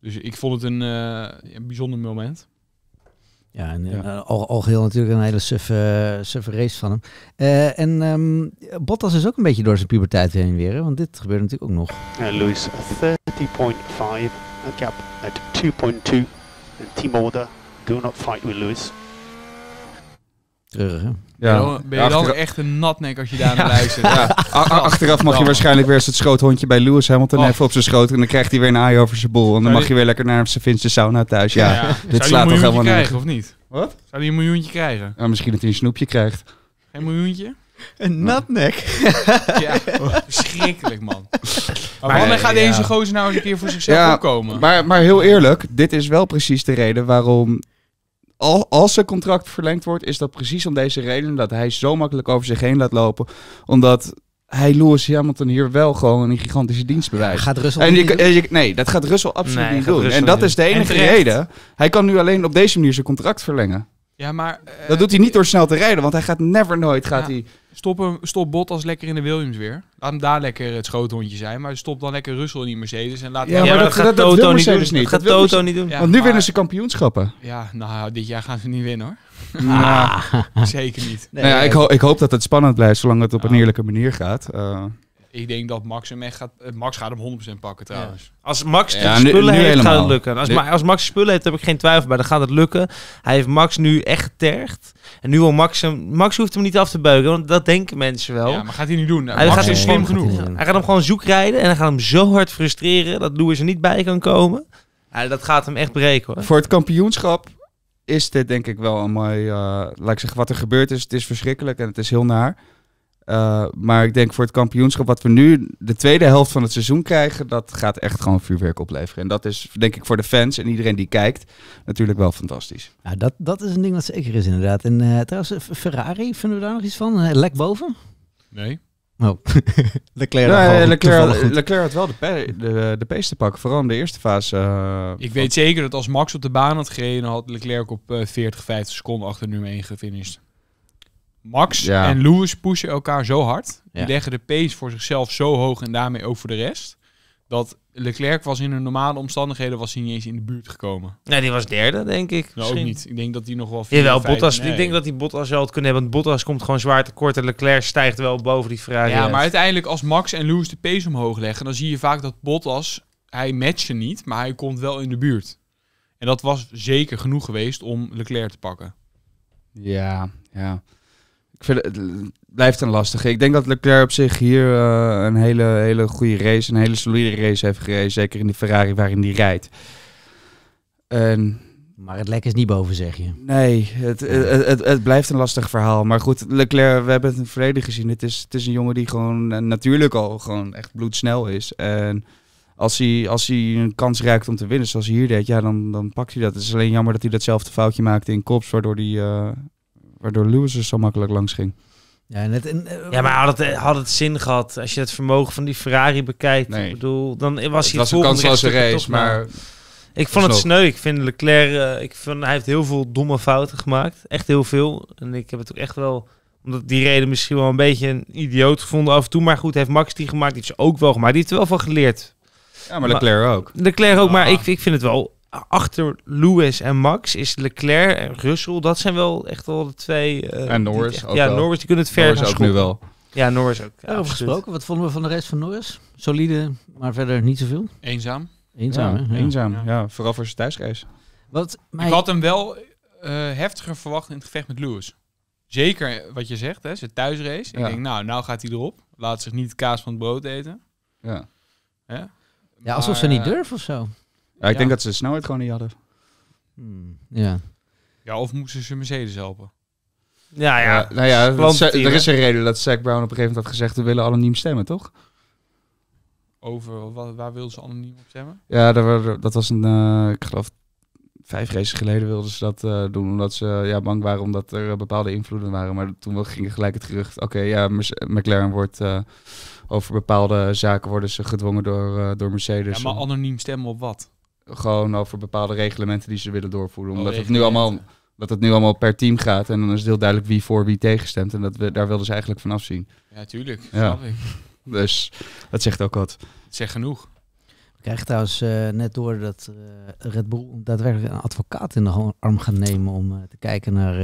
Dus ik vond het een, eh, een bijzonder moment. Ja, en ja. Uh, al, geheel natuurlijk een hele suffe, suffe race van hem. Uh, en um, Bottas is ook een beetje door zijn puberteit heen weer, hè? want dit gebeurt natuurlijk ook nog. Uh, Lewis 30.5, Cap at 2.2. team order, do not fight with Lewis. Treurig, hè? Ja. Ben je dan, echt een natnek als je daar naar ja. luistert? Ja. Achteraf mag je waarschijnlijk weer eens het schoothondje bij Lewis Hamilton oh. even op zijn schoot. En dan krijgt hij weer een aai over zijn bol. En dan mag je weer lekker naar zijn Finse sauna thuis. Ja, dit slaat toch helemaal krijgen, of niet? Wat? Zou hij een miljoentje krijgen? Nou, misschien dat hij een snoepje krijgt. Geen miljoentje? Een natnek. (laughs) Ja, verschrikkelijk man. Maar wanneer gaat eh, deze gozer nou een keer voor zichzelf opkomen? Maar, maar heel eerlijk, dit is wel precies de reden waarom als zijn contract verlengd wordt, is dat precies om deze reden dat hij zo makkelijk over zich heen laat lopen. Omdat hij Lewis Hamilton hier wel gewoon een gigantische dienst bewijst. Gaat Russell en eh, nee, dat gaat Russell absoluut niet doen. en dat is de enige reden. Hij kan nu alleen op deze manier zijn contract verlengen. Ja, maar, eh, dat doet hij niet door snel te rijden, want hij gaat never nooit. Gaat ja, hij... stop, hem, als lekker in de Williams weer. Laat hem daar lekker het schoothondje zijn. Maar stop dan lekker Russel in die Mercedes. En laat ja, maar, dat, gaat de Toto niet doen. Dat gaat Toto niet doen. want nu winnen ze kampioenschappen. Ja, nou, dit jaar gaan ze niet winnen hoor. Nou. Ah, zeker niet. nou ja, ik, ik, hoop dat het spannend blijft, zolang het op een eerlijke manier gaat. Eh, ik denk dat Max hem echt gaat... Eh, Max gaat hem 100% pakken trouwens. Als Max ja, spullen heeft, gaat het lukken. Als, nu. als Max spullen heeft, heb ik geen twijfel bij. Dan gaat het lukken. Hij heeft Max nu echt getergd. En nu wil Max hem... Max hoeft hem niet af te beuken, want dat denken mensen wel. Ja, maar gaat hij niet doen. Hij Max gaat slim genoeg. Hij, gaat hem gewoon zoekrijden en hij gaat hem zo hard frustreren... dat Louis er niet bij kan komen. Ja, dat gaat hem echt breken hoor. Voor het kampioenschap is dit denk ik wel een mooi... Eh, laat ik zeggen, wat er gebeurd is, het is verschrikkelijk en het is heel naar... Eh, maar ik denk voor het kampioenschap wat we nu de tweede helft van het seizoen krijgen, dat gaat echt gewoon vuurwerk opleveren. En dat is denk ik voor de fans en iedereen die kijkt natuurlijk wel fantastisch. dat, dat is een ding wat zeker is inderdaad. En eh, trouwens, eh, Ferrari, vinden we daar nog iets van? lek boven? Nee. Oh. (laughs) Leclerc, nee, Leclerc, Leclerc, had wel de, peest de, te pakken, vooral in de eerste fase. ik weet zeker dat als Max op de baan had gereden, had Leclerc op 40, 50 seconden achter nummer 1 gefinished. Max en Lewis pushen elkaar zo hard. Die leggen de pace voor zichzelf zo hoog en daarmee ook voor de rest. Dat Leclerc was in hun normale omstandigheden was hij niet eens in de buurt gekomen. Nee, die was derde, denk ik. Nou, ook niet. Ik denk dat hij nog wel... Vier, Jawel, Bottas. Ik denk dat die Bottas wel het kunnen hebben. Want Bottas komt gewoon zwaar tekort en Leclerc stijgt wel boven die Ferrari. Ja, maar uiteindelijk als Max en Lewis de pace omhoog leggen, dan zie je vaak dat Bottas... Hij matchen niet, maar hij komt wel in de buurt. En dat was zeker genoeg geweest om Leclerc te pakken. Ja, ja ik vind het, blijft een lastige. Ik denk dat Leclerc op zich hier eh, een hele, hele goede race, een hele solide race heeft gereden. Zeker in die Ferrari waarin die rijdt. En maar het lek is niet boven, zeg je. Nee, het, het, het, blijft een lastig verhaal. Maar goed, Leclerc, we hebben het in het verleden gezien. Het is, het is een jongen die gewoon eh, natuurlijk al gewoon echt bloedsnel is. En als hij, als hij een kans raakt om te winnen, zoals hij hier deed, ja, dan, dan pakt hij dat. Het is alleen jammer dat hij datzelfde foutje maakte in Kops, waardoor hij eh, waardoor Lewis er zo makkelijk langs ging. Ja, eh, ja, maar had het, eh, had het zin gehad als je het vermogen van die Ferrari bekijkt? Ik bedoel, dan was hij het wel een maar... Ik vond het sneu. Ik vind Leclerc, eh, ik vind, hij heeft heel veel domme fouten gemaakt. Echt heel veel. En ik heb het ook echt wel, omdat die reden misschien wel een beetje een idioot gevonden af en toe. Maar goed, heeft Max die gemaakt, die ook wel gemaakt. Die heeft er wel van geleerd. Ja, maar Leclerc ook. Leclerc ook, maar ah. ik, ik vind het wel achter Lewis en Max is Leclerc en Russell. Dat zijn wel echt wel de twee. Eh, en Norris. ja, Norris die kunnen het ver nu wel. Ja, Norris ook. Ja, gesproken, wat vonden we van de rest van Norris? Solide, maar verder niet zoveel. Eenzaam. Eenzaam, hè? Eenzaam, ja. Vooral voor zijn thuisreis. Wat mij... Ik had hem wel eh, heftiger verwacht in het gevecht met Lewis. Zeker wat je zegt, hè, zijn thuisrace. Ik denk, nou, nou gaat hij erop. Laat zich niet kaas van het brood eten. Ja. Ja, alsof ze niet eh, durven of zo. Ja, ik denk dat ze de snelheid gewoon niet hadden. Hmm. Ja. Ja, of moesten ze Mercedes helpen? Ja, ja. Eh, nou ja, er is een reden dat Zack Brown op een gegeven moment had gezegd... we willen anoniem stemmen, toch? Over, waar, waar wilden ze anoniem op stemmen? Ja, dat, dat was een, eh, ik geloof vijf races geleden wilden ze dat eh, doen. Omdat ze ja, bang waren omdat er bepaalde invloeden waren. Maar toen ging gelijk het gerucht. Oké, ja, McLaren wordt over bepaalde zaken worden ze gedwongen door, door Mercedes. Ja, maar anoniem stemmen op wat? gewoon over bepaalde reglementen die ze willen doorvoeren. Oh, Omdat het nu allemaal dat het nu allemaal per team gaat. En dan is het heel duidelijk wie voor wie tegenstemt. En dat we, daar wilden ze eigenlijk van afzien. Ja, tuurlijk. Ja. Snap ik. Dus dat zegt ook wat. Het zegt genoeg krijg trouwens uh, net door dat eh, Red Bull daadwerkelijk een advocaat in de arm gaat nemen om eh, te kijken naar...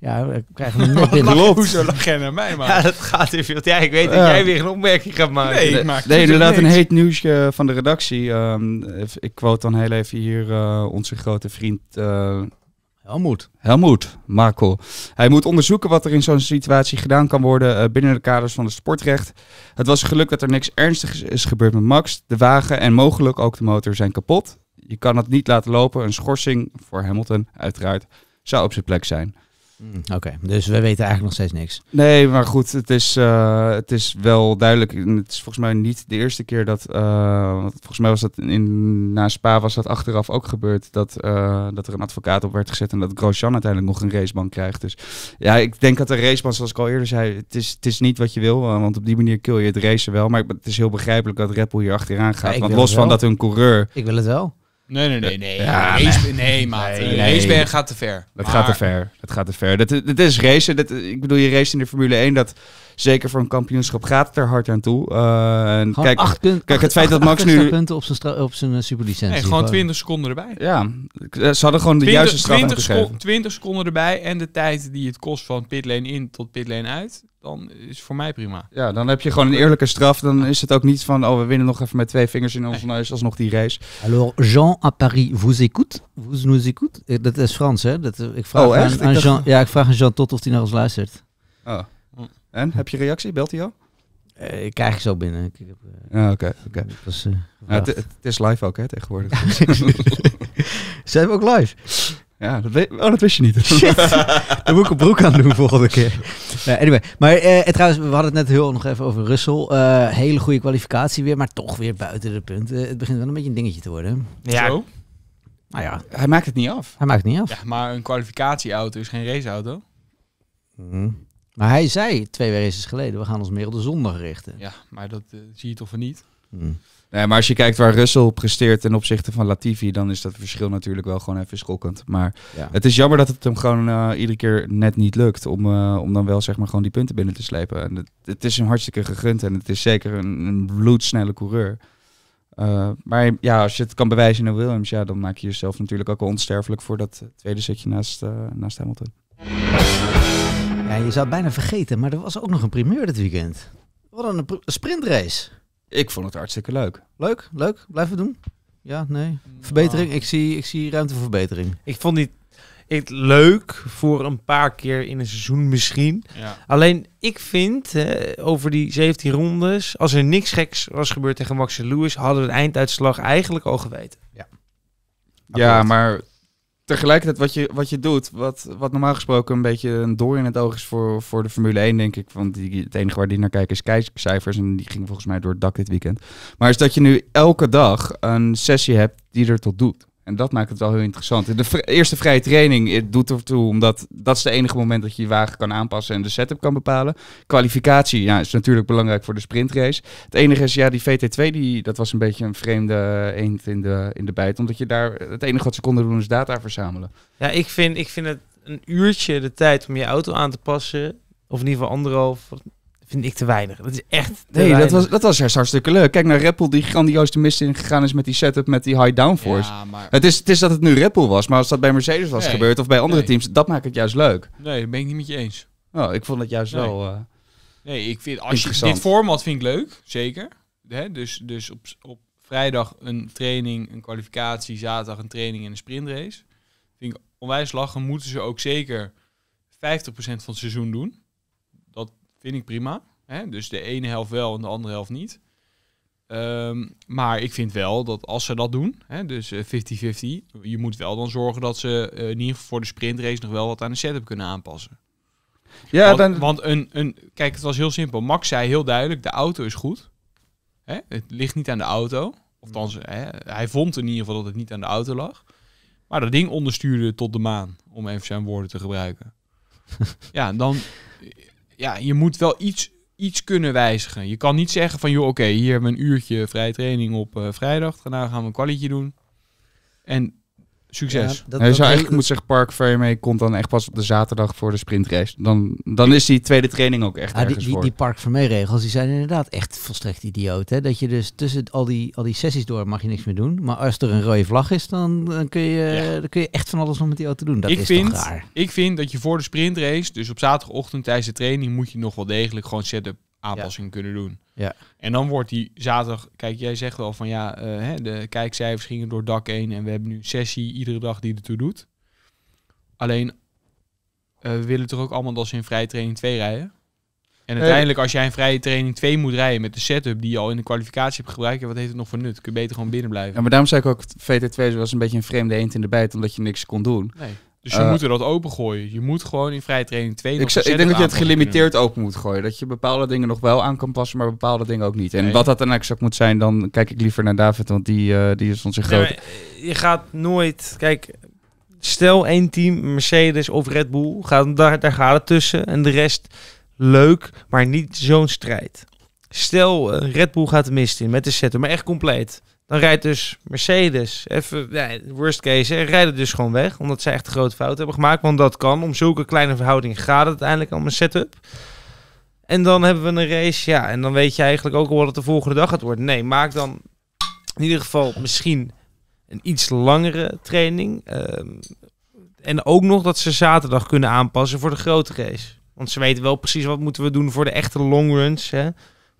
ja, we krijgen hem (laughs) net binnen. Klopt. Hoezo jij naar mij, maar Ja, dat gaat weer veel. Ja, ik weet dat jij weer een opmerking gaat maken. Nee, nee, maak nee inderdaad een heet nieuwsje van de redactie. Ehm, ik quote dan heel even hier onze grote vriend Helmoet. Helmoet, Marco. Hij moet onderzoeken wat er in zo'n situatie gedaan kan worden eh, binnen de kaders van het sportrecht. Het was geluk dat er niks ernstigs is gebeurd met Max. De wagen en mogelijk ook de motor zijn kapot. Je kan het niet laten lopen. Een schorsing voor Hamilton, uiteraard, zou op zijn plek zijn. Hm. Oké, dus we weten eigenlijk nog steeds niks. Nee, maar goed, het is, eh, het is wel duidelijk. Het is volgens mij niet de eerste keer dat. Eh, volgens mij was dat in, na Spa was dat achteraf ook gebeurd. Dat, eh, dat er een advocaat op werd gezet en dat Grosjean uiteindelijk nog een racebank krijgt. Dus ja, ik denk dat de racebank, zoals ik al eerder zei, het is, het is niet wat je wil. Want op die manier kill je het racen wel. Maar het is heel begrijpelijk dat Red Bull hier achteraan gaat. want los van dat hun coureur. Ik wil het wel. Nee, nee, nee. nee. Ja, nee. maat. Nee, eh, gaat te ver. Dat gaat te ver. Dat gaat te ver. Dat, is race. Dat, ik bedoel, je race in de Formule 1, dat zeker voor een kampioenschap gaat het er hard aan toe. Uh, kijk, kijk, het feit dat Max nu... punten op zijn, op zijn eh, superlicentie. gewoon 20 seconden erbij. Ja, ze hadden gewoon de juiste straf 20, 20 seconden erbij en de tijd die het kost van pitlane in tot pitlane uit dan is voor mij prima. Ja, dan heb je gewoon een eerlijke straf. Dan is het ook niet van, oh, we winnen nog even met twee vingers in onze neus alsnog die race. Alors, Jean à Paris vous écoute? Vous nous écoute? Eh, dat is Frans, hè? Dat, ik vraag oh, echt? Aan, Jean, Ja, ik vraag aan Jean tot of hij naar ons luistert. Oh. En, heb je reactie? Belt hij al? Eh, ik krijg zo binnen. Eh, ah, oké. oké. Eh, het is live ook, hè, tegenwoordig. (laughs) (laughs) Zijn we ook live? Ja, dat, oh, dat wist je niet. (laughs) Shit. Daar moet ik een broek aan doen volgende keer. anyway. Maar trouwens, we hadden het net heel nog even over Russel. hele goede kwalificatie weer, maar toch weer buiten de punten. het begint wel een beetje een dingetje te worden. Ja. Nou ja. Hij maakt het niet af. Hij maakt het niet af. Ja, maar een kwalificatieauto is geen raceauto. Mm. Maar hij zei twee races geleden, we gaan ons meer op de zondag richten. Ja, maar dat eh, zie je toch van niet? Hmm. Nee, maar als je kijkt waar Russell presteert ten opzichte van Latifi, dan is dat verschil natuurlijk wel gewoon even schokkend. Maar het is jammer dat het hem gewoon eh, iedere keer net niet lukt om, eh, om dan wel zeg maar gewoon die punten binnen te slepen. En het, is een hartstikke gegund en het is zeker een, een bloedsnelle coureur. maar ja, als je het kan bewijzen naar Williams, ja, dan maak je jezelf natuurlijk ook onsterfelijk voor dat tweede setje naast, naast Hamilton. Ja, je zou het bijna vergeten, maar er was ook nog een primeur dit weekend. Wat een sprintrace. Ik vond het hartstikke leuk. Leuk, leuk. Blijven doen. Ja, nee. Verbetering. Ik zie, ik zie ruimte voor verbetering. Ik vond het leuk voor een paar keer in een seizoen misschien. Alleen ik vind eh, over die 17 rondes, als er niks geks was gebeurd tegen Max Lewis, hadden we de einduitslag eigenlijk al geweten. Ja, ja maar tegelijkertijd wat je, wat je doet, wat, wat normaal gesproken een beetje een door in het oog is voor, voor de Formule 1, denk ik. Want die, het enige waar die naar kijken is kijkcijfers. En die ging volgens mij door het dak dit weekend. Maar is dat je nu elke dag een sessie hebt die er tot doet. En dat maakt het wel heel interessant. De eerste vrije training het doet ertoe, omdat dat is het enige moment dat je je wagen kan aanpassen en de setup kan bepalen. Kwalificatie ja, is natuurlijk belangrijk voor de sprintrace. Het enige is, ja, die VT2, die, dat was een beetje een vreemde eend in de, in de bijt. Omdat je daar, het enige wat ze konden doen is data verzamelen. Ja, ik vind, ik vind het een uurtje de tijd om je auto aan te passen. Of in ieder geval anderhalf, vind ik te weinig. Dat is echt. nee, dat was, dat was hartstikke leuk. Kijk naar Rappel, die grandioos de mist in gegaan is met die setup met die high downforce. Ja, het, is, het is dat het nu Rappel was, maar als dat bij Mercedes was gebeurd of bij andere teams, dat maakt het juist leuk. Nee, dat ben ik niet met je eens. Oh, ik vond het juist wel. Eh, nee, ik vind als je dit format vind ik leuk, zeker. Hè? Dus, dus op, op vrijdag een training, een kwalificatie, zaterdag een training en een sprintrace. Vind ik onwijs lachen. Moeten ze ook zeker 50% van het seizoen doen. Vind ik prima. Hè? Dus de ene helft wel en de andere helft niet. Ehm, maar ik vind wel dat als ze dat doen, hè, dus 50-50, eh, je moet wel dan zorgen dat ze uh, in ieder geval voor de sprintrace nog wel wat aan de setup kunnen aanpassen. Ja, want, dan... want een, een, kijk, het was heel simpel. Max zei heel duidelijk, de auto is goed. Hè? Het ligt niet aan de auto. Of dan, hè, hij vond in ieder geval dat het niet aan de auto lag. Maar dat ding onderstuurde tot de maan, om even zijn woorden te gebruiken. (laughs) ja, dan, ja, je moet wel iets, iets kunnen wijzigen. Je kan niet zeggen van, joh, oké, hier hebben we een uurtje vrije training op eh, vrijdag. Daarna gaan we een kwalietje doen. En Succes. Ja, zou eigenlijk moet zeggen, Park Vermee komt dan echt pas op de zaterdag voor de sprintrace. Dan, dan is die tweede training ook echt ergens die, die, voor. Die Park Vermee-regels die zijn inderdaad echt volstrekt idioot. Hè? Dat je dus tussen al die, al die sessies door mag je niks meer doen. Maar als er een rode vlag is, dan, dan, kun, je, dan kun je echt van alles nog met die auto doen. Dat ik is vind, toch raar. Ik vind dat je voor de sprintrace, dus op zaterdagochtend tijdens de training, moet je nog wel degelijk gewoon setup aanpassing kunnen doen. Ja. En dan wordt die zaterdag, kijk, jij zegt wel van ja, uh, hè, de kijkcijfers gingen door dak 1 en we hebben nu een sessie iedere dag die ertoe doet. Alleen, eh, we willen toch ook allemaal dat ze in vrije training 2 rijden? En eh, uiteindelijk, als jij in vrije training 2 moet rijden met de setup die je al in de kwalificatie hebt gebruikt, wat heeft het nog voor nut? Kun je beter gewoon binnen blijven. Ja, maar daarom zei ik ook, VT2 was een beetje een vreemde eend in de bijt, omdat je niks kon doen. Nee. Dus je eh, moet er dat opengooien. Je moet gewoon in vrije training twee ik, ik denk dat je het gelimiteerd open moet gooien. Dat je bepaalde dingen nog wel aan kan passen, maar bepaalde dingen ook niet. En wat dat dan exact moet zijn, dan kijk ik liever naar David, want die, uh, die is onze grote. Nee, je gaat nooit... Kijk, stel één team, Mercedes of Red Bull, gaat, daar, daar gaat het tussen. En de rest leuk, maar niet zo'n strijd. Stel, eh, Red Bull gaat de mist in met de setter, maar echt compleet. Dan rijdt dus Mercedes, even, worst case, rijden dus gewoon weg. Omdat zij echt een grote fout hebben gemaakt. Want dat kan, om zulke kleine verhoudingen gaat het uiteindelijk om een setup. En dan hebben we een race, ja, en dan weet je eigenlijk ook al wat het de volgende dag gaat worden. Nee, maak dan in ieder geval misschien een iets langere training. Ehm, en ook nog dat ze zaterdag kunnen aanpassen voor de grote race. Want ze weten wel precies wat moeten we doen voor de echte long runs. Hè?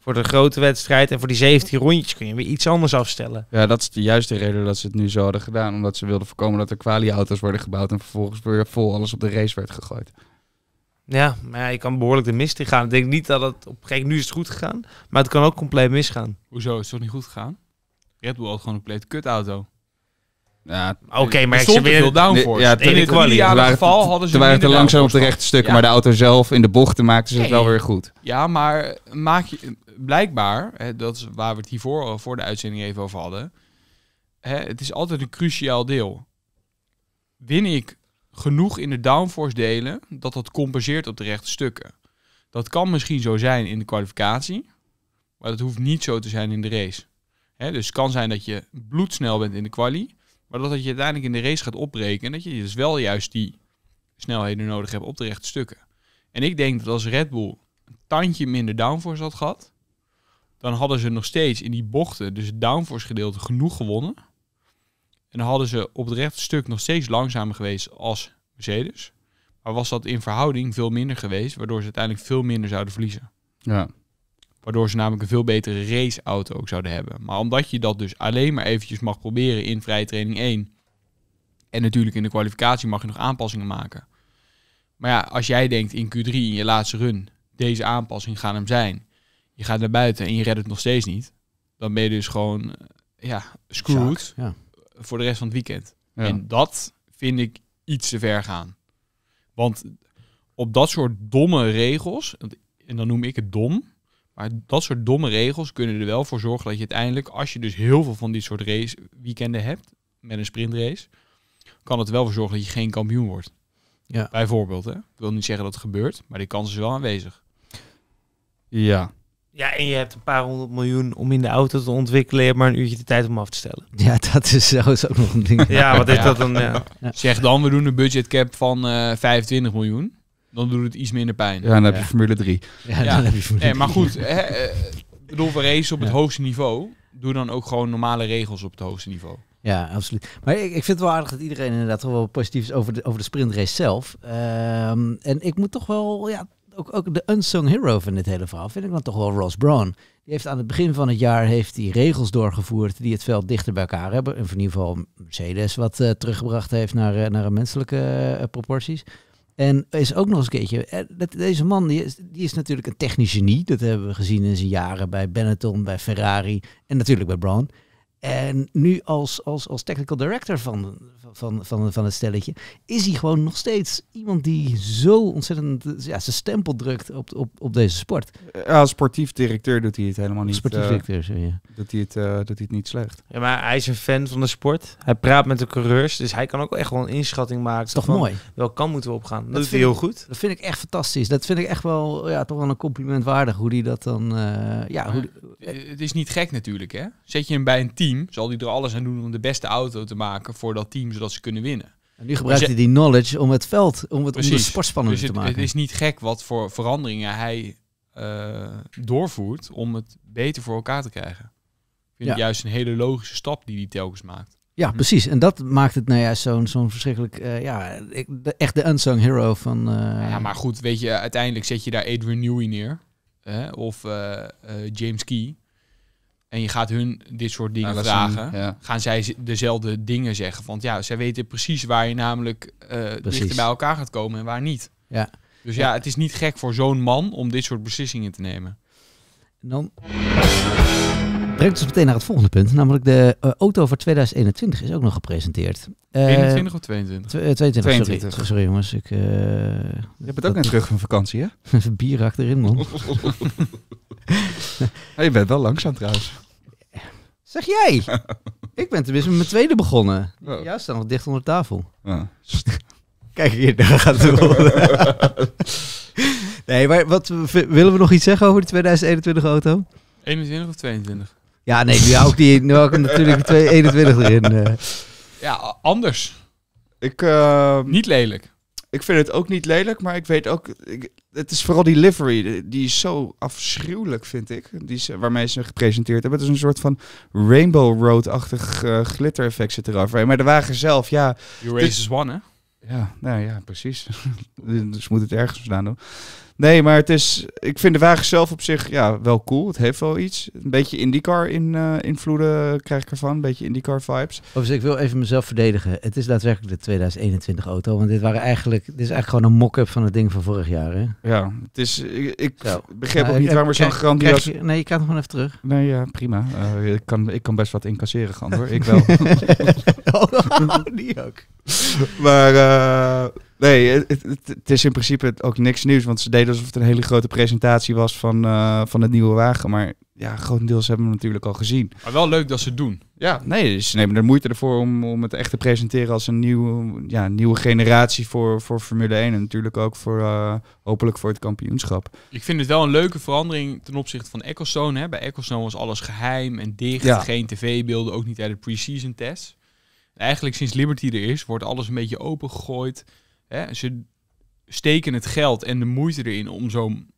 voor de grote wedstrijd en voor die 17 rondjes kun je weer iets anders afstellen. Ja, dat is de juiste reden dat ze het nu zo hadden gedaan. Omdat ze wilden voorkomen dat er kwalieauto's worden gebouwd en vervolgens weer vol alles op de race werd gegooid. Ja, maar ja, je kan behoorlijk de mist in gaan. Ik denk niet dat het op een gegeven moment nu is goed gegaan, maar het kan ook compleet misgaan. Hoezo is het toch niet goed gegaan? Red Bull wel gewoon een compleet kutauto. Ja, Oké, maar ik weer veel downforce. Ja, in het ideale geval hadden ze Ze waren te langzaam op de rechte stukken, maar de auto zelf in de bochten maakten ze het wel weer goed. Ja, maar maak je, blijkbaar, hè, dat is waar we het hiervoor eh, voor de uitzending even over hadden. Hè, het is altijd een cruciaal deel. Win ik genoeg in de downforce delen dat dat compenseert op de rechte stukken? Dat kan misschien zo zijn in de kwalificatie, maar dat hoeft niet zo te zijn in de race. dus het kan zijn dat je bloedsnel bent in de kwalie maar dat, dat je uiteindelijk in de race gaat opbreken. En dat je dus wel juist die snelheden nodig hebt op de rechte stukken. En ik denk dat als Red Bull een tandje minder downforce had gehad. Dan hadden ze nog steeds in die bochten, dus het downforce gedeelte, genoeg gewonnen. En dan hadden ze op het rechte stuk nog steeds langzamer geweest als Mercedes. Maar was dat in verhouding veel minder geweest, waardoor ze uiteindelijk veel minder zouden verliezen. Ja. Waardoor ze namelijk een veel betere raceauto ook zouden hebben. Maar omdat je dat dus alleen maar eventjes mag proberen in vrijtraining training 1. En natuurlijk in de kwalificatie mag je nog aanpassingen maken. Maar ja, als jij denkt in Q3 in je laatste run, deze aanpassing gaan hem zijn. Je gaat naar buiten en je redt het nog steeds niet. Dan ben je dus gewoon eh, ja, screwed voor de rest van het weekend. En dat vind ik iets te ver gaan. Want op dat soort domme regels, en dan noem ik het dom, maar dat soort domme regels kunnen er wel voor zorgen dat je uiteindelijk, als je dus heel veel van dit soort race weekenden hebt, met een sprintrace, kan het wel voor zorgen dat je geen kampioen wordt. Ja. Bijvoorbeeld, hè? Ik wil niet zeggen dat het gebeurt, maar die kans is wel aanwezig. Ja. Ja, en je hebt een paar honderd miljoen om in de auto te ontwikkelen. Je hebt maar een uurtje de tijd om af te stellen. (laughs) Ja, dat is ook nog een ding. ja, wat is dat dan? Ja. Zeg dan, we doen een budgetcap van uh, eh, 25 miljoen. Dan doet het iets minder pijn. Ja, dan heb je Formule 3. Ja, dan heb je Formule nee, Maar goed, hè, eh, bedoel, voor race op het hoogste niveau, doe dan ook gewoon normale regels op het hoogste niveau. Ja, absoluut. Maar ik, ik vind het wel aardig dat iedereen inderdaad wel positief is over de, over de sprintrace zelf. Ehm, en ik moet toch wel, ja, ook, ook de unsung hero van dit hele verhaal vind ik dan toch wel Ross Brown. Die heeft aan het begin van het jaar heeft die regels doorgevoerd die het veld dichter bij elkaar hebben. En in ieder geval Mercedes wat eh, teruggebracht heeft naar, eh, naar een menselijke proporties. En is ook nog eens een keertje. Eh, deze man die is, die is natuurlijk een technisch genie. Dat hebben we gezien in zijn jaren bij Benetton, bij Ferrari en natuurlijk bij Brown. En nu als, als, als technical director van, van, van, van het stelletje, is hij gewoon nog steeds iemand die zo ontzettend ja, zijn stempel drukt op, op, op deze sport. Ja, als sportief directeur doet hij het helemaal niet. Sportief eh, directeur, sorry, ja. Doet hij, het, uh, hij het niet slecht. Ja, maar hij is een fan van de sport. Hij praat met de coureurs, dus hij kan ook echt wel een inschatting maken. toch van, mooi? Wel kan moeten we opgaan. Dat, dat doet heel goed. Dat vind ik echt fantastisch. Dat vind ik echt wel ja, toch wel een compliment waardig hoe die dat dan... Eh, ja, hoe Het is niet gek natuurlijk, hè? Zet je hem bij een team, zal hij er alles aan doen om de beste auto te maken voor dat team dat ze kunnen winnen. En nu gebruikt hij die knowledge om het veld, om het om de sportspanning dus te maken. Het is niet gek wat voor veranderingen hij eh, doorvoert om het beter voor elkaar te krijgen. Ik vind ja. het juist een hele logische stap die hij telkens maakt. Ja, hm. precies. En dat maakt het nou ja, zo'n zo'n verschrikkelijk... Eh, ja, echt de unsung hero van... Eh, ja, maar goed, weet je, uiteindelijk zet je daar Adrian Newey neer. Hè? Of James Key en je gaat hun dit soort dingen vragen, ja. gaan zij dezelfde dingen zeggen. Want ja, zij weten precies waar je namelijk dichter eh, bij elkaar gaat komen en waar niet. Ja. Dus ja, het is niet gek voor zo'n man om dit soort beslissingen te nemen. En dan. Brengt ons meteen naar het volgende punt. Namelijk de eh, auto voor 2021 is ook nog gepresenteerd. Uh, eh, 21 of 22? 22, eh, Sorry, sorry, jongens. Ik, heb het ook net terug van vakantie, hè? (laughs) bier achterin, man. Hij (laughs) je bent wel langzaam trouwens. Zeg jij? (laughs) ik ben tenminste met mijn tweede begonnen. Oh. Ja, staan nog dicht onder tafel. Kijk hier, daar gaat het nee, maar wat, willen we nog iets zeggen over de 2021 auto? 21 of 22? Ja, nee, nu hou ik, die, nu hou natuurlijk de 2, 21 erin. Eh. Ja, anders. Ik, ehm, Niet lelijk. ik vind het ook niet lelijk, maar ik weet ook... Ik, het is vooral die livery, die- is zo afschuwelijk, vind ik. Die ze, waarmee ze gepresenteerd hebben. Het is een soort van Rainbow Road-achtig eh, glitter-effect zit eraf. Maar de wagen zelf, ja... You race is one, hè? Ja, nou ja, precies. (laughs) dus moet het ergens vandaan doen. Nee, maar het is, ik vind de wagen zelf op zich ja, wel cool. Het heeft wel iets. Een beetje IndyCar in, eh, invloeden krijg ik ervan. Een beetje IndyCar vibes. Overigens, oh, dus ik wil even mezelf verdedigen. Het is daadwerkelijk de 2021 auto. Want dit, waren eigenlijk, dit is eigenlijk gewoon een mock-up van het ding van vorig jaar. Hè? Ja, het is, ik, ik begreep nou, ook niet waarom zo'n grandioos... Je, nee, je kan nog even terug. Nee, ja, prima. Eh, ik, kan, ik kan best wat incasseren, hoor. ik (laughs) wel. oh, die ook. (laughs) maar... Eh, Nee, het, is in principe ook niks nieuws. Want ze deden alsof het een hele grote presentatie was van, eh, van het nieuwe wagen. Maar ja, grotendeels hebben we natuurlijk al gezien. Maar wel leuk dat ze het doen. Ja. Nee, ze nemen er moeite ervoor om, om het echt te presenteren als een nieuwe, ja, nieuwe generatie voor, voor Formule 1. En natuurlijk ook voor, eh, hopelijk voor het kampioenschap. Ik vind het wel een leuke verandering ten opzichte van Ecclestone. Hè. Bij Ecclestone was alles geheim en dicht. Geen tv-beelden, ook niet tijdens pre-season test. Eigenlijk sinds Liberty er is, wordt alles een beetje opengegooid ze steken het geld en de moeite erin om zo'n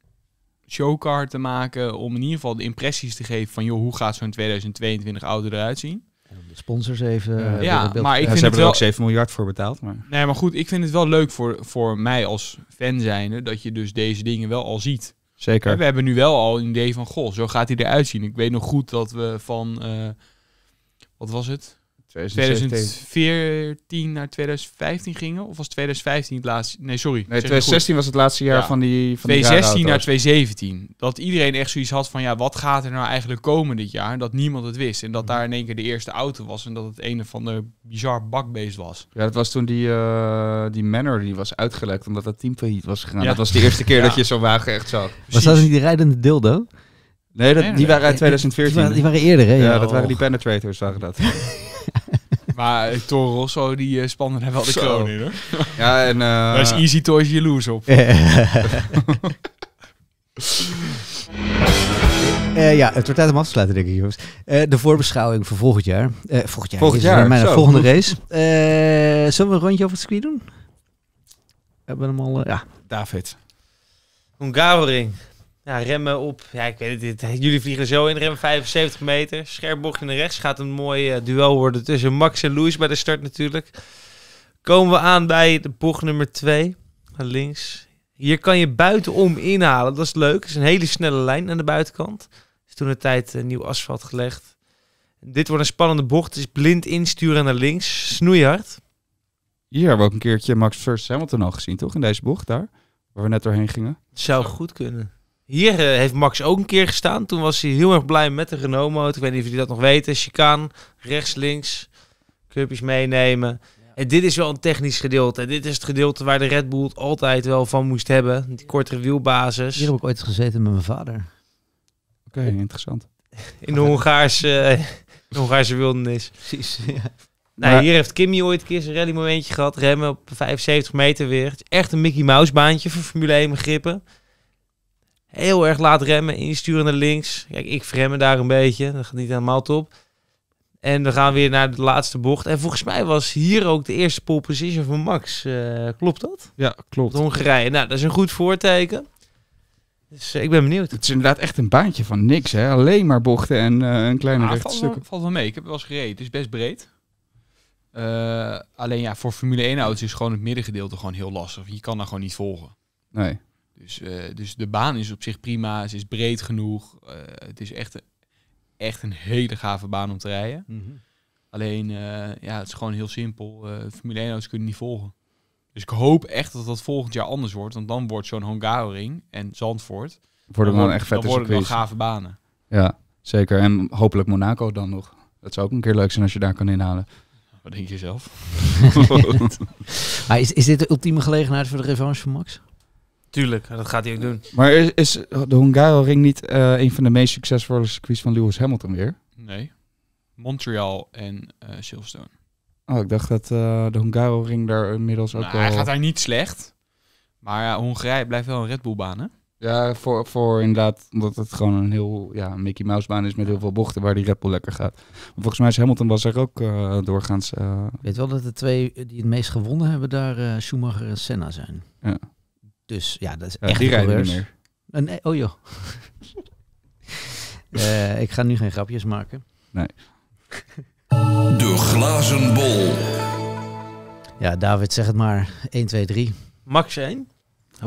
showcar te maken. Om in ieder geval de impressies te geven van, joh, hoe gaat zo'n 2022 auto eruit zien? De sponsors even. ja, eh, maar ik ja, vind ze hebben er ook 7 miljard voor betaald. Maar... Nee, maar goed, ik vind het wel leuk voor, voor mij als fan zijnde dat je dus deze dingen wel al ziet. Zeker. we hebben nu wel al een idee van, goh, zo gaat hij eruit zien. Ik weet nog goed dat we van, eh, wat was het? 2014 naar 2015 gingen? Of was 2015 het laatste? Nee, sorry. Nee, 2016 was het laatste jaar van die. Van 2016 naar 2017. Dat iedereen echt zoiets had van ja, wat gaat er nou eigenlijk komen dit jaar? Dat niemand het wist. En dat mhm. daar in één keer de eerste auto was. En dat het een of de bizar bakbeest was. Ja, dat was toen die, uh, die Manor die was uitgelekt omdat dat team failliet was gegaan. Ja. Dat was de eerste keer (laughs) dat je zo'n wagen echt zag. Was dat niet die rijdende dildo? Nee, dat, die waren uit 2014. Die waren, die waren eerder, hè? Ja, dat waren oh. die penetrators, zagen dat. (laughs) Maar eh, Toro Rosso, die eh, spannen hebben wel de kroon Niet, Ja, en... Eh, (laughs) daar is Easy Toys jaloers op. (laughs) ja, het wordt tijd om af te sluiten, denk ik, jongens. de voorbeschouwing voor volgend jaar. volgend jaar. Volgend jaar. Mijn volgende (laughs) race. zullen we een rondje over het circuit doen? Hebben we hem al. ja. David. Hungaroring remmen op. Ja, ik weet het. Jullie vliegen zo in. Remmen 75 meter. Scherp bochtje naar rechts. Gaat een mooi eh, duel worden tussen Max en Louis bij de start natuurlijk. Komen we aan bij de bocht nummer 2. Links. Hier kan je buitenom inhalen. Dat is leuk. Het is een hele snelle lijn aan de buitenkant. Is toen de tijd eh, nieuw asfalt gelegd. Dit wordt een spannende bocht. is blind insturen naar links. Snoeihard. Hier hebben we ook een keertje Max wat Hamilton al gezien, toch? In deze bocht daar. Waar we net doorheen gingen. Het zou goed kunnen. Hier eh, heeft Max ook een keer gestaan. Toen was hij heel erg blij met de Renault motor. Ik weet niet of jullie dat nog weten. Chicaan, rechts, links. Cupjes meenemen. En dit is wel een technisch gedeelte. En dit is het gedeelte waar de Red Bull het altijd wel van moest hebben. Die kortere wielbasis. Hier heb ik ooit gezeten met mijn vader. Oké, interessant. (laughs) In de Hongaarse, eh, Hongaarse wildernis. Precies, Nou, hier heeft Kimmy ooit een keer zijn rallymomentje gehad. Remmen op 75 meter weer. Het is echt een Mickey Mouse baantje voor Formule 1 begrippen. Heel erg laat remmen, insturen naar links. Kijk, ik remmen daar een beetje. Dat gaat niet helemaal top. En we gaan weer naar de laatste bocht. En volgens mij was hier ook de eerste pole position van Max. Eh, klopt dat? Ja, klopt. Hongarije. Nou, dat is een goed voorteken. Dus eh, ik ben benieuwd. Het is inderdaad echt een baantje van niks. Hè? Alleen maar bochten en eh, een kleine ja, rechte stukken. Valt wel mee. Ik heb wel eens gereden. Het is best breed. alleen ja, voor Formule 1 auto's is gewoon het middengedeelte gewoon heel lastig. Je kan daar gewoon niet volgen. Nee. Dus, eh, dus de baan is op zich prima, ze is breed genoeg. Eh, het is echt, echt een hele gave baan om te rijden. Mhm. Alleen, eh, ja, het is gewoon heel simpel. Formule 1 kunnen niet volgen. Dus ik hoop echt dat dat volgend jaar anders wordt. Want dan wordt zo'n Hongaroring en Zandvoort... Worden dan, echt vette Dan worden wel gave banen. Ja, zeker. En hopelijk Monaco dan nog. Dat zou ook een keer leuk zijn als je daar kan inhalen. Wat denk je zelf? (laughs) (laughs) is, is dit de ultieme gelegenheid voor de revanche van Max? Tuurlijk, dat gaat hij ook doen. Maar is, is de Hungaroring niet eh, een van de meest succesvolle circuits van Lewis Hamilton weer? Nee. Montreal en uh, Silverstone. Oh, ik dacht dat de eh, de Hungaroring daar inmiddels ook nou, wel... Hij gaat daar niet slecht. Maar ja, Hongarije blijft wel een Red Bull baan, hè? Ja, voor, voor inderdaad, omdat het gewoon een heel ja, Mickey Mouse baan is met heel veel bochten waar die Red Bull lekker gaat. volgens mij is Hamilton was er ook doorgaans... Ik weet wel dat de twee die het meest gewonnen hebben daar Schumacher en Senna zijn. Ja. Dus ja, dat is echt die rijden niet meer. nee, e- oh joh. (laughs) Eh, ik ga nu geen grapjes maken. Nee. De glazen bol. Ja, David, zeg het maar. 1, 2, 3. Max 1,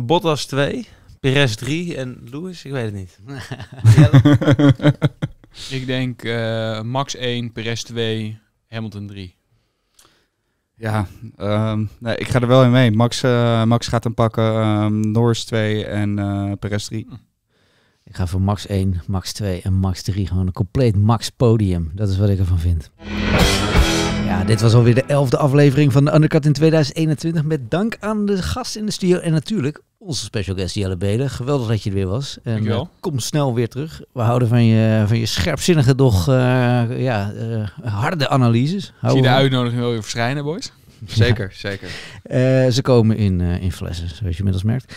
Bottas 2, Perez 3 en Lewis, ik weet het niet. (laughs) (laughs) ik denk uh, Max 1, Perez 2, Hamilton 3. Ja, ehm, nee, ik ga er wel in mee. Max, eh, Max gaat hem pakken. Um, Norris 2 en uh, Perez 3. Hm. Ik ga voor Max 1, Max 2 en Max 3. Gewoon een compleet Max podium. Dat is wat ik ervan vind. Ja, dit was alweer de elfde aflevering van de Undercut in 2021. Met dank aan de gast in de studio en natuurlijk onze special guest Jelle Bede. Geweldig dat je er weer was. En eh, kom snel weer terug. We houden van je, van je scherpzinnige, doch eh, ja, eh, harde analyses. Hou Zie je de uitnodiging wel weer verschijnen, boys? (laughs) Zeker, zeker. ze komen in, in flessen, zoals je inmiddels merkt.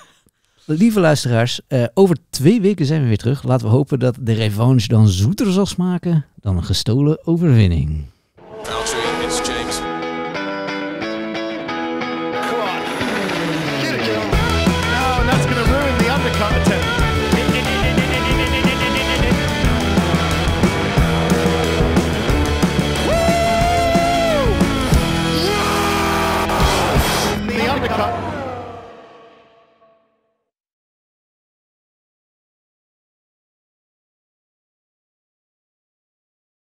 (laughs) Lieve luisteraars, over twee weken zijn we weer terug. Laten we hopen dat de revanche dan zoeter zal smaken dan een gestolen overwinning. Nou,